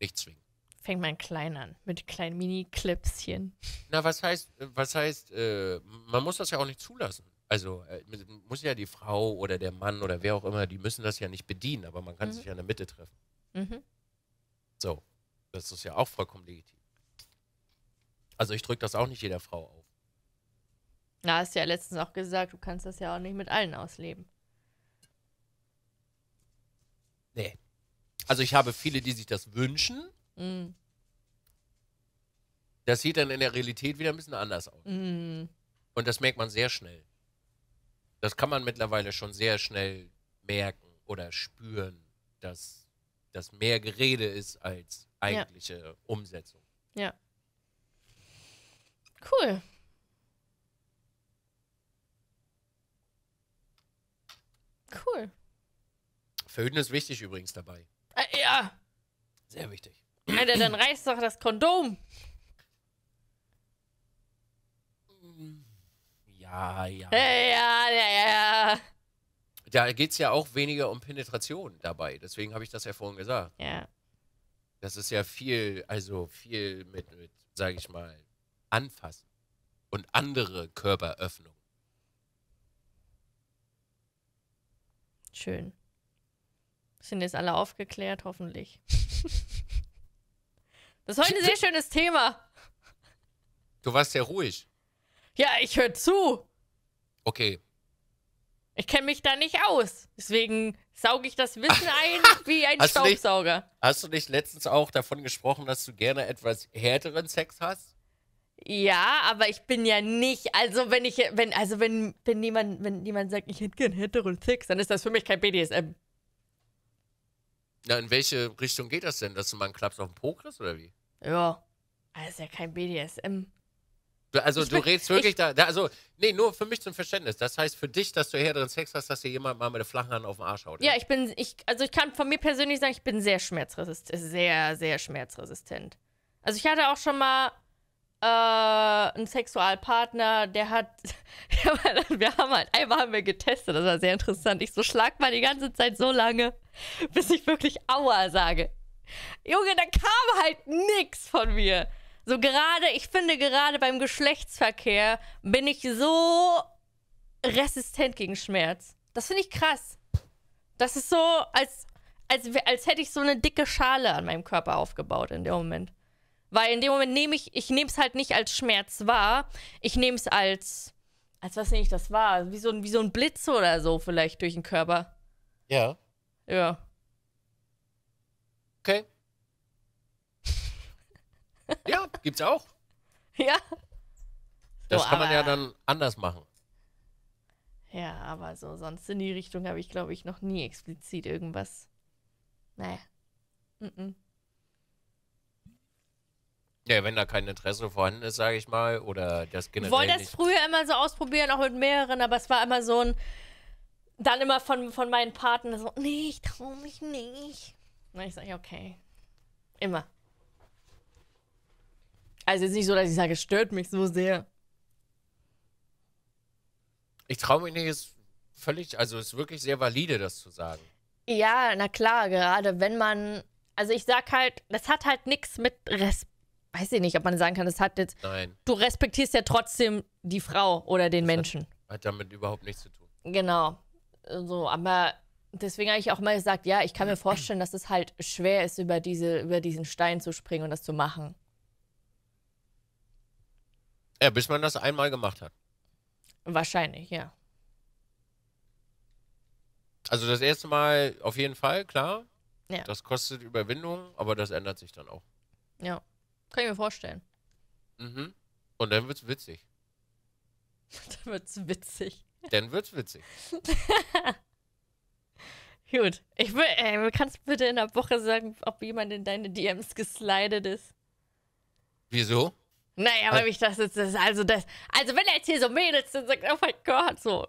Nicht zwingen. Fängt man klein an, mit kleinen Mini-Clipschen. Na, was heißt, was heißt, äh, man muss das ja auch nicht zulassen. Also äh, muss ja die Frau oder der Mann oder wer auch immer, die müssen das ja nicht bedienen, aber man kann mhm. sich ja in der Mitte treffen. Mhm. So, das ist ja auch vollkommen legitim. Also ich drücke das auch nicht jeder Frau auf. Na, hast ja letztens auch gesagt, du kannst das ja auch nicht mit allen ausleben. Nee. Also ich habe viele, die sich das wünschen. Mm. Das sieht dann in der Realität wieder ein bisschen anders aus. Mm. Und das merkt man sehr schnell. Das kann man mittlerweile schon sehr schnell merken oder spüren, dass das mehr Gerede ist als eigentliche ja. Umsetzung. Ja. Cool. Cool. Verhüten ist wichtig übrigens dabei. Äh, ja. Sehr wichtig. Alter, dann reißt doch das Kondom. Ja, ja. Ja, ja, ja, ja. Da geht es ja auch weniger um Penetration dabei. Deswegen habe ich das ja vorhin gesagt. Ja. Das ist ja viel, also viel mit, mit sage ich mal, Anfassen und andere Körperöffnungen. Schön. Sind jetzt alle aufgeklärt, hoffentlich. das ist heute ein sehr schönes Thema. Du warst sehr ruhig. Ja, ich höre zu. Okay. Ich kenne mich da nicht aus. Deswegen sauge ich das Wissen ein wie ein hast Staubsauger. Du nicht, hast du nicht letztens auch davon gesprochen, dass du gerne etwas härteren Sex hast? Ja, aber ich bin ja nicht, also wenn ich, wenn, also wenn, wenn jemand, wenn jemand sagt, ich hätte gern hetero Sex, dann ist das für mich kein BDSM. Na, in welche Richtung geht das denn? Dass du mal einen Klaps auf den Po kriegst oder wie? Ja, das ist ja kein BDSM. also ich du bin, redest wirklich ich, da, da, also, nee, nur für mich zum Verständnis. Das heißt für dich, dass du härteren Sex hast, dass dir jemand mal mit der flachen Hand auf den Arsch haut. Ja, ja, ich bin, ich, also ich kann von mir persönlich sagen, ich bin sehr schmerzresistent, sehr, sehr schmerzresistent. Also ich hatte auch schon mal äh, ein Sexualpartner, der hat, wir haben halt, einmal haben wir getestet, das war sehr interessant. Ich so, schlag mal die ganze Zeit so lange, bis ich wirklich Aua sage. Junge, da kam halt nix von mir. So gerade, ich finde gerade beim Geschlechtsverkehr bin ich so resistent gegen Schmerz. Das finde ich krass. Das ist so, als, als, als hätte ich so eine dicke Schale an meinem Körper aufgebaut in dem Moment. Weil in dem Moment nehme ich, ich nehme es halt nicht als Schmerz wahr, ich nehme es als, als was nehme ich das wahr? Also wie so, ein, wie so ein Blitz oder so vielleicht durch den Körper. Ja. Ja. Okay. ja, gibt's auch. Ja. Das so, kann man ja dann anders machen. Ja, aber so sonst in die Richtung habe ich, glaube ich, noch nie explizit irgendwas. Naja. Mm -mm. Ja, wenn da kein Interesse vorhanden ist, sage ich mal, oder das generell. Ich wollte das nicht. früher immer so ausprobieren, auch mit mehreren, aber es war immer so ein. Dann immer von, von meinen Partnern so, nee, ich traue mich nicht. Und ich sage, okay. Immer. Also es ist nicht so, dass ich sage, es stört mich so sehr. Ich traue mich nicht, ist völlig, also ist wirklich sehr valide, das zu sagen. Ja, na klar, gerade wenn man, also ich sag halt, das hat halt nichts mit Respekt weiß ich nicht, ob man sagen kann, das hat jetzt. Nein. Du respektierst ja trotzdem die Frau oder den das Menschen. Hat, hat, damit überhaupt nichts zu tun. Genau. So, aber deswegen habe ich auch mal gesagt, ja, ich kann mir vorstellen, dass es halt schwer ist, über, diese, über diesen Stein zu springen und das zu machen. Ja, bis man das einmal gemacht hat. Wahrscheinlich, ja. Also das erste Mal auf jeden Fall, klar. Ja. Das kostet Überwindung, aber das ändert sich dann auch. Ja. Kann ich mir vorstellen. Mhm. Und dann wird's witzig. dann wird's witzig. Dann wird's witzig. Gut. Ich will, ey, äh, kannst bitte in der Woche sagen, ob jemand in deine DMs geslidet ist? Wieso? Naja, weil mich das ist, also das, also wenn er jetzt hier so Mädels dann sagt, oh mein Gott, so.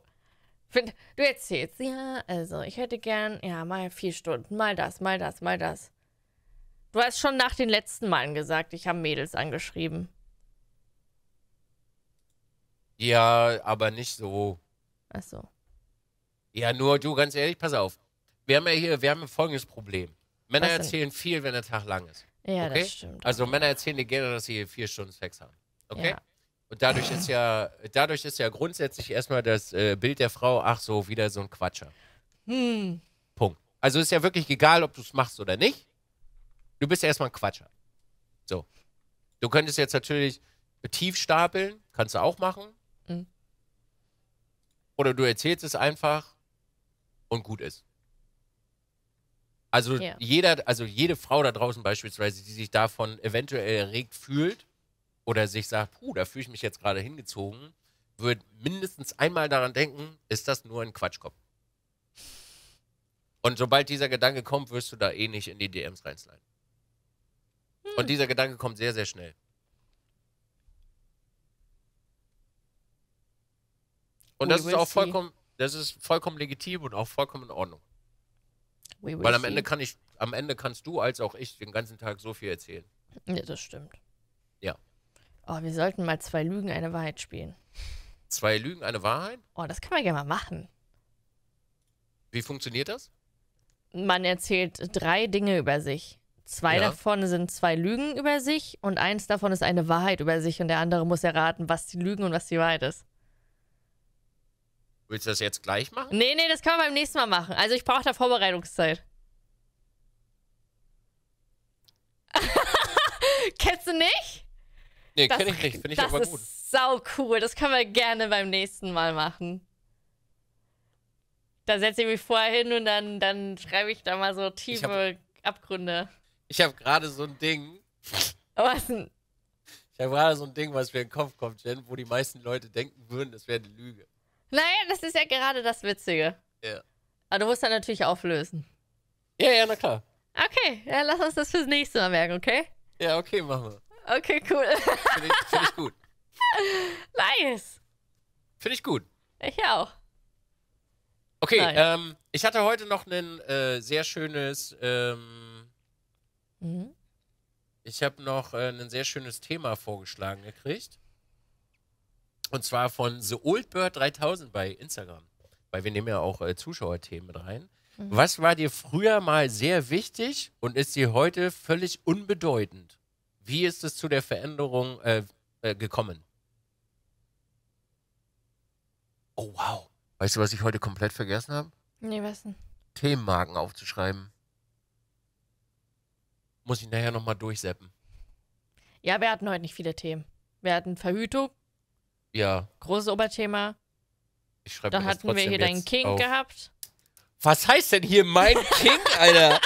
du erzählst, ja, also ich hätte gern, ja, mal vier Stunden, mal das, mal das, mal das. Du hast schon nach den letzten Malen gesagt, ich habe Mädels angeschrieben. Ja, aber nicht so. Ach so. Ja, nur du, ganz ehrlich, pass auf. Wir haben ja hier, wir haben folgendes Problem. Männer erzählen viel, wenn der Tag lang ist. Ja, okay? das stimmt. Also Männer erzählen dir gerne, dass sie vier Stunden Sex haben. Okay? Ja. Und dadurch ist ja, dadurch ist ja grundsätzlich erstmal das äh, Bild der Frau, ach so, wieder so ein Quatscher. Hm. Punkt. Also ist ja wirklich egal, ob du es machst oder nicht. Du bist erstmal ein Quatscher. So. Du könntest jetzt natürlich tief stapeln, kannst du auch machen. Mhm. Oder du erzählst es einfach und gut ist. Also yeah. jeder, also jede Frau da draußen beispielsweise, die sich davon eventuell erregt fühlt oder sich sagt, puh, da fühle ich mich jetzt gerade hingezogen, wird mindestens einmal daran denken, ist das nur ein Quatschkopf. Und sobald dieser Gedanke kommt, wirst du da eh nicht in die DMs reinsliden. Und dieser Gedanke kommt sehr, sehr schnell. Und das ist auch vollkommen, das ist vollkommen legitim und auch vollkommen in Ordnung. Weil am Ende kann ich, am Ende kannst du als auch ich den ganzen Tag so viel erzählen. Ja, das stimmt. Ja. Oh, wir sollten mal zwei Lügen, eine Wahrheit spielen. Zwei Lügen, eine Wahrheit? Oh, das kann man gerne mal machen. Wie funktioniert das? Man erzählt drei Dinge über sich. Zwei ja. davon sind zwei Lügen über sich und eins davon ist eine Wahrheit über sich und der andere muss erraten, was die Lügen und was die Wahrheit ist. Willst du das jetzt gleich machen? Nee, nee, das können wir beim nächsten Mal machen. Also ich brauche da Vorbereitungszeit. Kennst du nicht? Nee, das, kenn ich nicht. Finde ich aber gut. Das ist sau cool. Das können wir gerne beim nächsten Mal machen. Da setze ich mich vorher hin und dann, dann schreibe ich da mal so tiefe Abgründe. Ich habe gerade so ein Ding. Was denn? Ich habe gerade so ein Ding, was mir in den Kopf kommt, Jen, wo die meisten Leute denken würden, das wäre eine Lüge. Naja, das ist ja gerade das Witzige. Ja. Aber du musst dann natürlich auflösen. Ja, ja, na klar. Okay, ja, lass uns das fürs nächste Mal merken, okay? Ja, okay, machen wir. Okay, cool. Finde ich, find ich gut. nice. Finde ich gut. Ich auch. Okay, ähm, ich hatte heute noch ein äh, sehr schönes ähm, Mhm. Ich habe noch äh, ein sehr schönes Thema vorgeschlagen gekriegt. Und zwar von The Old Bird 3000 bei Instagram. Weil wir nehmen ja auch äh, Zuschauerthemen mit rein. Mhm. Was war dir früher mal sehr wichtig und ist dir heute völlig unbedeutend? Wie ist es zu der Veränderung äh, äh gekommen? Oh, wow. Weißt du, was ich heute komplett vergessen habe? Nee, was denn? Themenmarken aufzuschreiben. Muss ich nachher nochmal durchseppen. Ja, wir hatten heute nicht viele Themen. Wir hatten Verhütung. Ja. Großes Oberthema. Ich schreibe Dann hatten wir hier deinen King auf. gehabt. Was heißt denn hier mein King, Alter?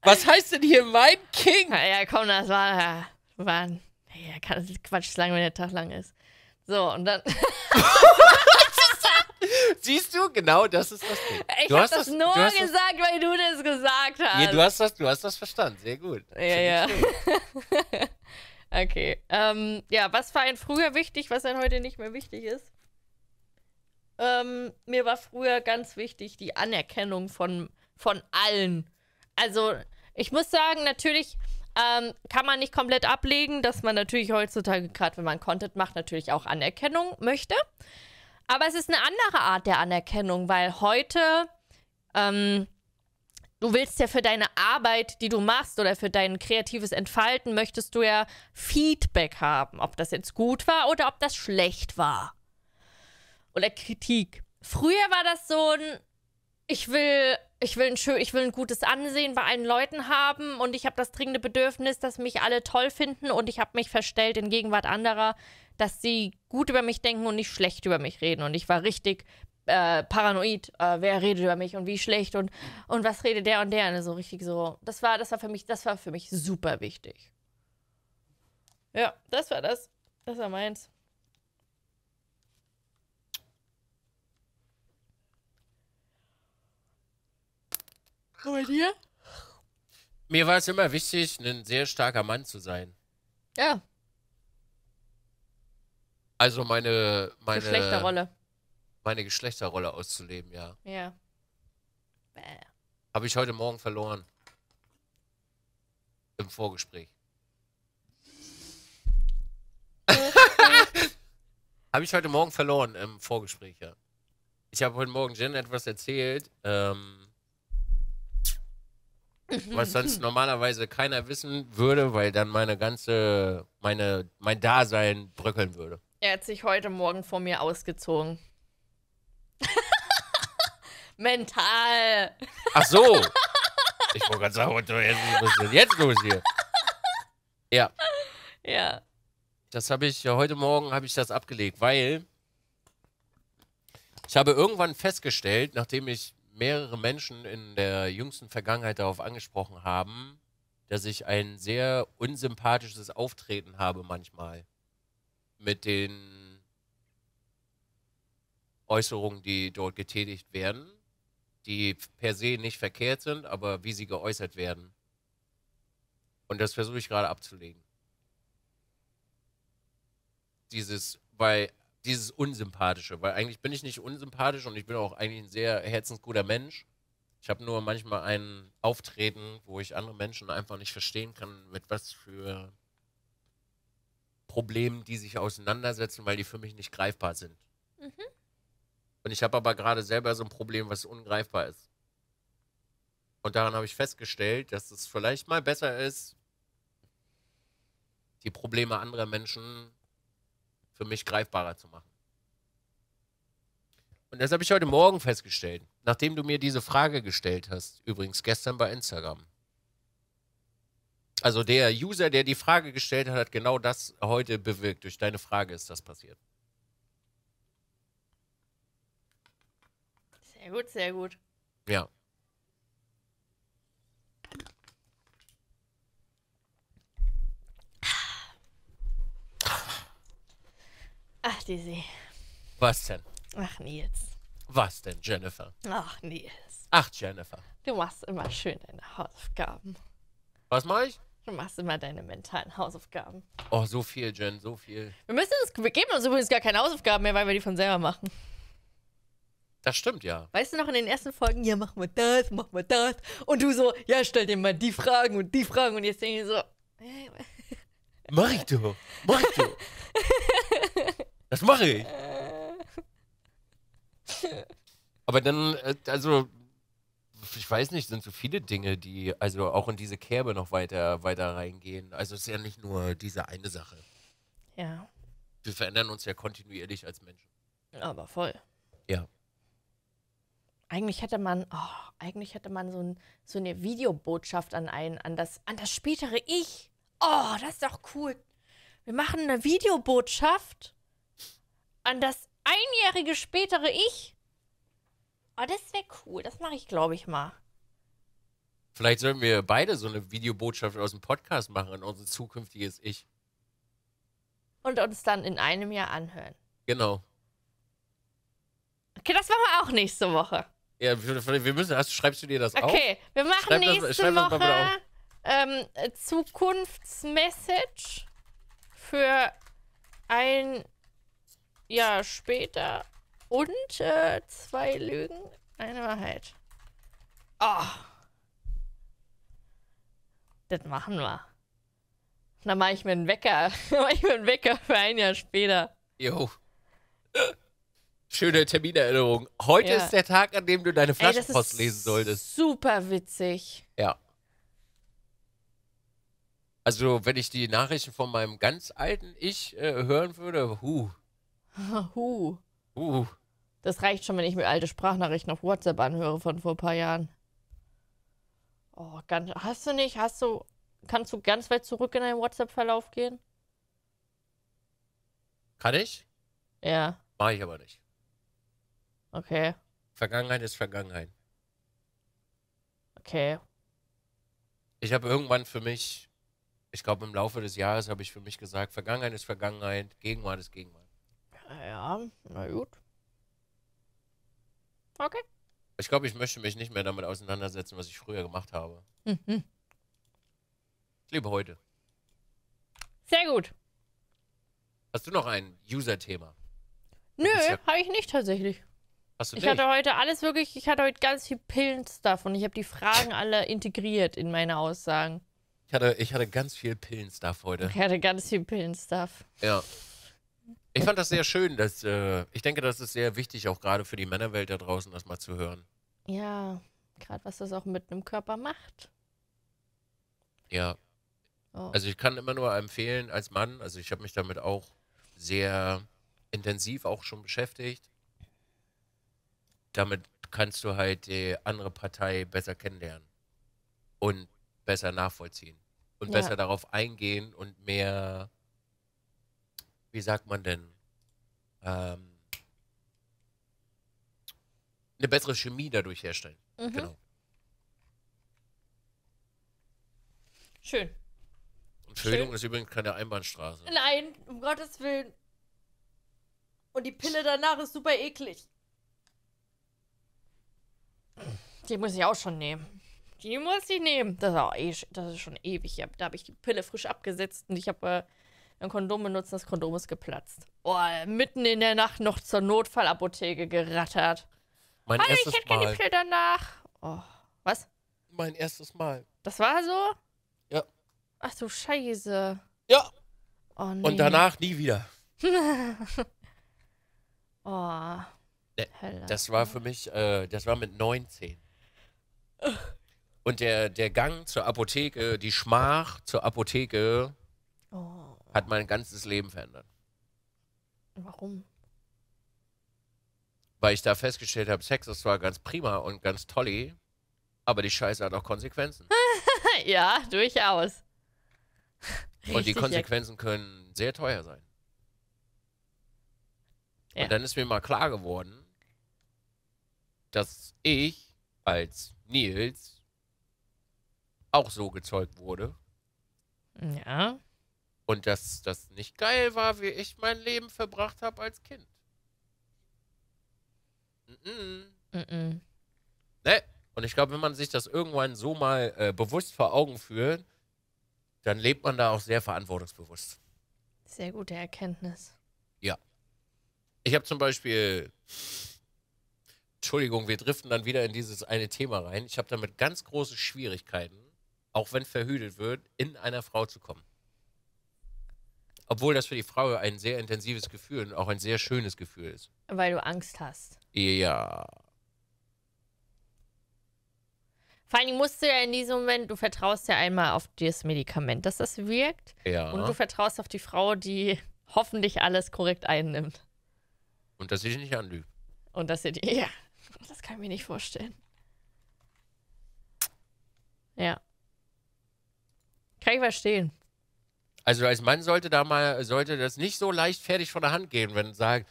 Was heißt denn hier mein King? Ja, ja komm, das war, äh, war ja, kann, Quatsch, solange wenn der Tag lang ist. So, und dann. Siehst du, genau das ist das Ding. Ich du hab das, das nur gesagt, das, weil du das gesagt hast. Nee, du hast das, du hast das verstanden. Sehr gut. Ja, ja. okay. Ähm, ja, was war ein früher wichtig, was ein heute nicht mehr wichtig ist? Ähm, mir war früher ganz wichtig die Anerkennung von, von allen. Also, ich muss sagen, natürlich ähm, kann man nicht komplett ablegen, dass man natürlich heutzutage, gerade wenn man Content macht, natürlich auch Anerkennung möchte. Aber es ist eine andere Art der Anerkennung, weil heute, ähm, du willst ja für deine Arbeit, die du machst oder für dein kreatives Entfalten, möchtest du ja Feedback haben, ob das jetzt gut war oder ob das schlecht war. Oder Kritik. Früher war das so ein, ich will, ich will ein schön, ich will ein gutes Ansehen bei allen Leuten haben und ich habe das dringende Bedürfnis, dass mich alle toll finden und ich habe mich verstellt in Gegenwart anderer dass sie gut über mich denken und nicht schlecht über mich reden. Und ich war richtig äh, paranoid, äh, wer redet über mich und wie schlecht und, und was redet der und der. Und also so richtig so. Das war, das war für mich, das war für mich super wichtig. Ja, das war das. Das war meins. Und bei dir? Mir war es immer wichtig, ein sehr starker Mann zu sein. Ja, also meine, meine Geschlechterrolle. Meine Geschlechterrolle auszuleben, ja. Ja. Habe ich heute Morgen verloren. Im Vorgespräch. habe ich heute Morgen verloren im Vorgespräch, ja. Ich habe heute Morgen Jen etwas erzählt, ähm, was sonst normalerweise keiner wissen würde, weil dann meine ganze, meine, mein Dasein bröckeln würde. Er hat sich heute Morgen vor mir ausgezogen. Mental. Ach so. Ich wollte gerade sagen, was ist denn jetzt los hier? Ja. Ja. Das habe ich, ja, heute Morgen habe ich das abgelegt, weil ich habe irgendwann festgestellt, nachdem ich mehrere Menschen in der jüngsten Vergangenheit darauf angesprochen haben, dass ich ein sehr unsympathisches Auftreten habe manchmal mit den Äußerungen, die dort getätigt werden, die per se nicht verkehrt sind, aber wie sie geäußert werden. Und das versuche ich gerade abzulegen. Dieses, weil dieses Unsympathische, weil eigentlich bin ich nicht unsympathisch und ich bin auch eigentlich ein sehr herzensguter Mensch. Ich habe nur manchmal ein Auftreten, wo ich andere Menschen einfach nicht verstehen kann, mit was für Problemen, die sich auseinandersetzen, weil die für mich nicht greifbar sind. Mhm. Und ich habe aber gerade selber so ein Problem, was ungreifbar ist. Und daran habe ich festgestellt, dass es vielleicht mal besser ist, die Probleme anderer Menschen für mich greifbarer zu machen. Und das habe ich heute Morgen festgestellt, nachdem du mir diese Frage gestellt hast, übrigens gestern bei Instagram. Also der User, der die Frage gestellt hat, hat genau das heute bewirkt. Durch deine Frage ist das passiert. Sehr gut, sehr gut. Ja. Ach, Dizzy. Was denn? Ach, Nils. Was denn, Jennifer? Ach, Nils. Ach, Jennifer. Du machst immer schön deine Hausaufgaben. Was mache ich? Du machst immer deine mentalen Hausaufgaben. Oh, so viel, Jen, so viel. Wir müssen uns, wir geben uns übrigens gar keine Hausaufgaben mehr, weil wir die von selber machen. Das stimmt, ja. Weißt du noch in den ersten Folgen, ja, mach mal das, mach mal das. Und du so, ja, stell dir mal die Fragen und die Fragen. Und jetzt denke ich so, hey, äh. mach ich doch, mach ich doch. das mache ich. Äh. Aber dann, äh, also ich weiß nicht, sind so viele Dinge, die also auch in diese Kerbe noch weiter, weiter reingehen. Also es ist ja nicht nur diese eine Sache. Ja. Wir verändern uns ja kontinuierlich als Menschen. Ja. Aber voll. Ja. Eigentlich hätte man, oh, eigentlich hätte man so, ein, so eine Videobotschaft an einen, an das, an das spätere Ich. Oh, das ist doch cool. Wir machen eine Videobotschaft an das einjährige spätere Ich. Oh, das wäre cool. Das mache ich, glaube ich, mal. Vielleicht sollten wir beide so eine Videobotschaft aus dem Podcast machen an unser zukünftiges Ich. Und uns dann in einem Jahr anhören. Genau. Okay, das machen wir auch nächste Woche. Ja, wir müssen, hast, schreibst du dir das okay, auf? Okay, wir machen schreib nächste das, schreib Woche das ähm, Zukunftsmessage für ein Jahr später und äh, zwei Lügen, eine Wahrheit. Ah! Oh. Das machen wir. Dann mache ich mir einen Wecker. mache ich mir einen Wecker für ein Jahr später. Jo. Schöne Terminerinnerung. Heute ja. ist der Tag, an dem du deine Flaschenpost Ey, lesen solltest. Super witzig. Ja. Also, wenn ich die Nachrichten von meinem ganz alten Ich äh, hören würde, hu. Huh. huh. Uh. Das reicht schon, wenn ich mir alte Sprachnachrichten auf WhatsApp anhöre von vor ein paar Jahren. Oh, ganz, hast du nicht, hast du, kannst du ganz weit zurück in deinen WhatsApp-Verlauf gehen? Kann ich? Ja. Mach ich aber nicht. Okay. Vergangenheit ist Vergangenheit. Okay. Ich habe irgendwann für mich, ich glaube im Laufe des Jahres habe ich für mich gesagt, Vergangenheit ist Vergangenheit, Gegenwart ist Gegenwart. Ja, na gut. Okay. Ich glaube, ich möchte mich nicht mehr damit auseinandersetzen, was ich früher gemacht habe. Mhm. Ich lebe heute. Sehr gut. Hast du noch ein User-Thema? Nö, ja... habe ich nicht tatsächlich. Hast du ich hatte heute alles wirklich, ich hatte heute ganz viel Pillen-Stuff und ich habe die Fragen alle integriert in meine Aussagen. Ich hatte, ich hatte ganz viel Pillen-Stuff heute. Ich hatte ganz viel Pillen-Stuff. Ja. Ich fand das sehr schön. Dass, äh, ich denke, das ist sehr wichtig, auch gerade für die Männerwelt da draußen, das mal zu hören. Ja, gerade was das auch mit einem Körper macht. Ja. Oh. Also ich kann immer nur empfehlen, als Mann, also ich habe mich damit auch sehr intensiv auch schon beschäftigt. Damit kannst du halt die andere Partei besser kennenlernen und besser nachvollziehen und ja. besser darauf eingehen und mehr wie sagt man denn, ähm, eine bessere Chemie dadurch herstellen. Mhm. Genau. Schön. Und Föhnung ist übrigens keine Einbahnstraße. Nein, um Gottes Willen. Und die Pille danach ist super eklig. Die muss ich auch schon nehmen. Die muss ich nehmen. Das ist, eh, das ist schon ewig. Da habe ich die Pille frisch abgesetzt und ich habe äh, ein Kondom benutzen, das Kondom ist geplatzt. Oh, mitten in der Nacht noch zur Notfallapotheke gerattert. Mein oh, erstes ich hätte gerne die danach. Oh, was? Mein erstes Mal. Das war so? Ja. Ach du Scheiße. Ja. Oh, nee. Und danach nie wieder. oh. Äh, das war für mich, äh, das war mit 19. Und der, der Gang zur Apotheke, die Schmach zur Apotheke, oh. Hat mein ganzes Leben verändert. Warum? Weil ich da festgestellt habe, Sex ist zwar ganz prima und ganz tolli, aber die Scheiße hat auch Konsequenzen. ja, durchaus. Richtig, und die Konsequenzen ja. können sehr teuer sein. Ja. Und dann ist mir mal klar geworden, dass ich als Nils auch so gezeugt wurde. Ja. Und dass das nicht geil war, wie ich mein Leben verbracht habe als Kind. Mm -mm. Mm ne? Und ich glaube, wenn man sich das irgendwann so mal äh, bewusst vor Augen fühlt, dann lebt man da auch sehr verantwortungsbewusst. Sehr gute Erkenntnis. Ja. Ich habe zum Beispiel, Entschuldigung, wir driften dann wieder in dieses eine Thema rein. Ich habe damit ganz große Schwierigkeiten, auch wenn verhütet wird, in einer Frau zu kommen. Obwohl das für die Frau ein sehr intensives Gefühl und auch ein sehr schönes Gefühl ist. Weil du Angst hast. Ja. Vor allem musst du ja in diesem Moment, du vertraust ja einmal auf das Medikament, dass das wirkt. Ja. Und du vertraust auf die Frau, die hoffentlich alles korrekt einnimmt. Und dass sie dich nicht anlügt. Und dass sie dich, Ja, das kann ich mir nicht vorstellen. Ja. Kann ich verstehen. Also als Mann sollte da mal, sollte das nicht so leichtfertig von der Hand gehen, wenn sagen,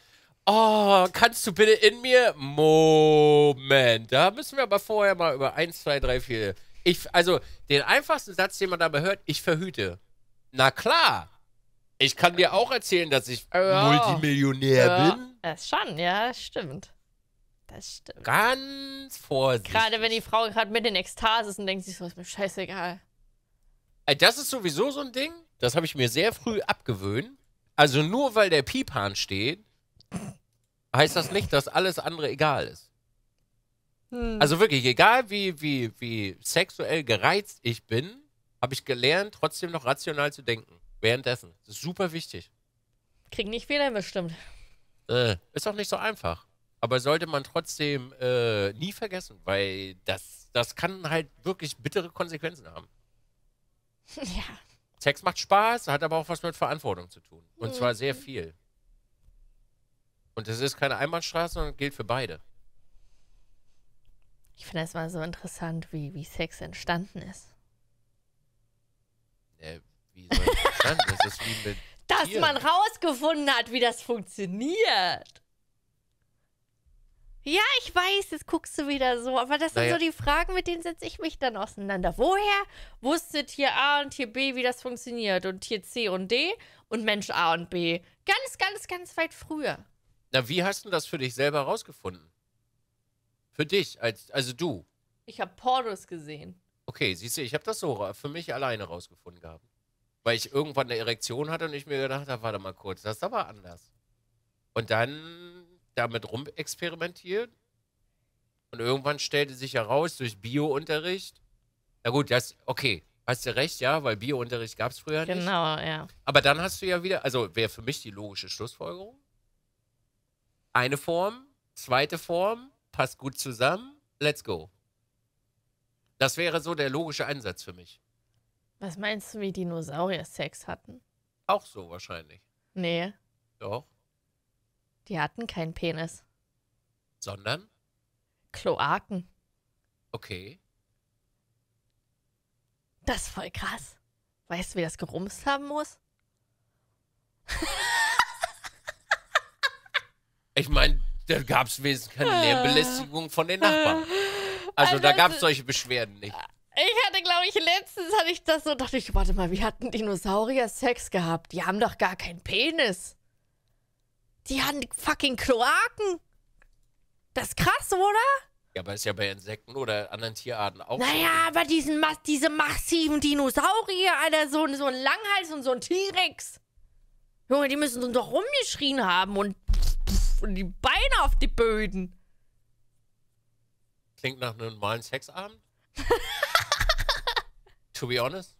oh, kannst du bitte in mir? Moment, da müssen wir aber vorher mal über 1, 2, 3, 4. Ich, also den einfachsten Satz, den man dabei hört, ich verhüte. Na klar. Ich kann dir auch erzählen, dass ich ja. Multimillionär ja. bin. Das schon, ja, stimmt. Das stimmt. Ganz vorsichtig. Gerade wenn die Frau gerade mit in Ekstase ist und denkt sich so, ist mir scheißegal. Das ist sowieso so ein Ding. Das habe ich mir sehr früh abgewöhnt. Also nur weil der Piephahn steht, heißt das nicht, dass alles andere egal ist. Hm. Also wirklich, egal wie, wie, wie sexuell gereizt ich bin, habe ich gelernt, trotzdem noch rational zu denken. Währenddessen. Das ist super wichtig. Kriegen nicht Fehler bestimmt. Äh, ist auch nicht so einfach. Aber sollte man trotzdem äh, nie vergessen, weil das, das kann halt wirklich bittere Konsequenzen haben. Ja. Sex macht Spaß, hat aber auch was mit Verantwortung zu tun. Und mhm. zwar sehr viel. Und es ist keine Einbahnstraße, sondern gilt für beide. Ich finde das mal so interessant, wie, wie Sex entstanden ist. Äh, wie soll das entstanden? Das ist wie mit. Dass Tieren. man rausgefunden hat, wie das funktioniert. Ja, ich weiß, das guckst du wieder so, aber das sind naja. so die Fragen, mit denen setze ich mich dann auseinander. Woher wusste Tier A und Tier B, wie das funktioniert und Tier C und D und Mensch A und B? Ganz, ganz, ganz weit früher. Na, wie hast du das für dich selber rausgefunden? Für dich, als, also du. Ich habe Pornos gesehen. Okay, siehst du, ich habe das so für mich alleine rausgefunden gehabt. Weil ich irgendwann eine Erektion hatte und ich mir gedacht habe, warte mal kurz, das ist aber anders. Und dann damit rumexperimentiert. Und irgendwann stellte sich heraus, durch Biounterricht, na gut, das, okay, hast du recht, ja, weil Biounterricht gab es früher nicht. Genau, ja. Aber dann hast du ja wieder, also wäre für mich die logische Schlussfolgerung. Eine Form, zweite Form, passt gut zusammen, let's go. Das wäre so der logische Ansatz für mich. Was meinst du, wie Dinosaurier Sex hatten? Auch so wahrscheinlich. Nee. Doch. Die hatten keinen Penis. Sondern? Kloaken. Okay. Das ist voll krass. Weißt du, wie das gerumst haben muss? ich meine, da gab es wesentlich keine Lärmbelästigung von den Nachbarn. Also, also da gab es solche Beschwerden nicht. Ich hatte, glaube ich, letztens hatte ich das so, dachte ich, warte mal, wie hatten Dinosaurier Sex gehabt? Die haben doch gar keinen Penis. Die haben fucking Kloaken. Das ist krass, oder? Ja, aber ist ja bei Insekten oder anderen Tierarten auch. Naja, so. aber diesen, diese massiven Dinosaurier, Alter, so, so ein Langhals und so ein T-Rex. Junge, die müssen uns doch rumgeschrien haben und, und die Beine auf die Böden. Klingt nach einem normalen Sexabend. to be honest.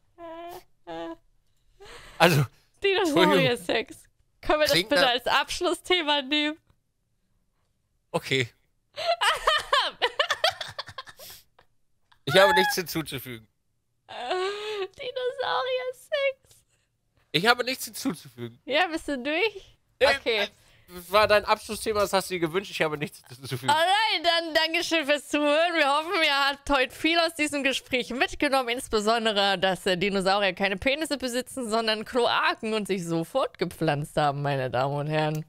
Also. Dinosaurier-Sex. Können wir Klingt das bitte als Abschlussthema nehmen? Okay. ich habe nichts hinzuzufügen. Dinosaurier Sex. Ich habe nichts hinzuzufügen. Ja, bist du durch? Äh, okay. Äh, war dein Abschlussthema, das hast du dir gewünscht. Ich habe nichts zu hinzuzufügen. Alright, oh dann Dankeschön fürs Zuhören. Wir hoffen, ihr habt heute viel aus diesem Gespräch mitgenommen. Insbesondere, dass äh, Dinosaurier keine Penisse besitzen, sondern Kloaken und sich so fortgepflanzt haben, meine Damen und Herren.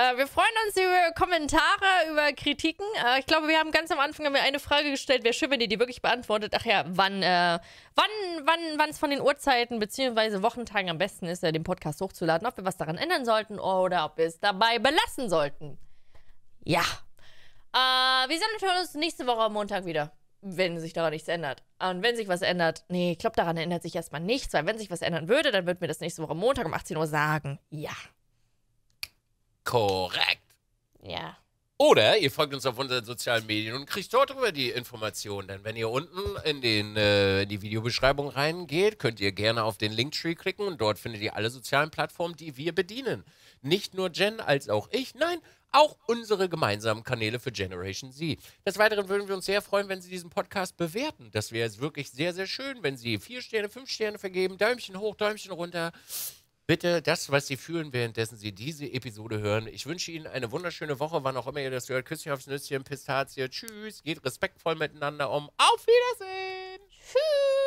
Äh, wir freuen uns über Kommentare, über Kritiken. Äh, ich glaube, wir haben ganz am Anfang eine Frage gestellt. Wäre schön, wenn ihr die wirklich beantwortet. Ach ja, wann äh, wann wann wann es von den Uhrzeiten bzw. Wochentagen am besten ist, äh, den Podcast hochzuladen. Ob wir was daran ändern sollten oder ob wir es dabei belassen sollten. Ja. Äh, wir sehen uns nächste Woche am Montag wieder wenn sich daran nichts ändert. Und wenn sich was ändert, nee, ich glaube, daran ändert sich erstmal nichts, weil wenn sich was ändern würde, dann würden wir das nächste Woche Montag um 18 Uhr sagen. Ja. Korrekt. Ja. Oder ihr folgt uns auf unseren sozialen Medien und kriegt dort über die Informationen. Denn wenn ihr unten in, den, äh, in die Videobeschreibung reingeht, könnt ihr gerne auf den Linktree klicken und dort findet ihr alle sozialen Plattformen, die wir bedienen. Nicht nur Jen als auch ich, nein, auch unsere gemeinsamen Kanäle für Generation Z. Des Weiteren würden wir uns sehr freuen, wenn Sie diesen Podcast bewerten. Das wäre jetzt wirklich sehr, sehr schön, wenn Sie vier Sterne, fünf Sterne vergeben, Däumchen hoch, Däumchen runter bitte das, was Sie fühlen, währenddessen Sie diese Episode hören. Ich wünsche Ihnen eine wunderschöne Woche, wann auch immer ihr das hört. Küsschen aufs Nüsschen, Pistazie. Tschüss. Geht respektvoll miteinander um. Auf Wiedersehen. Tschüss.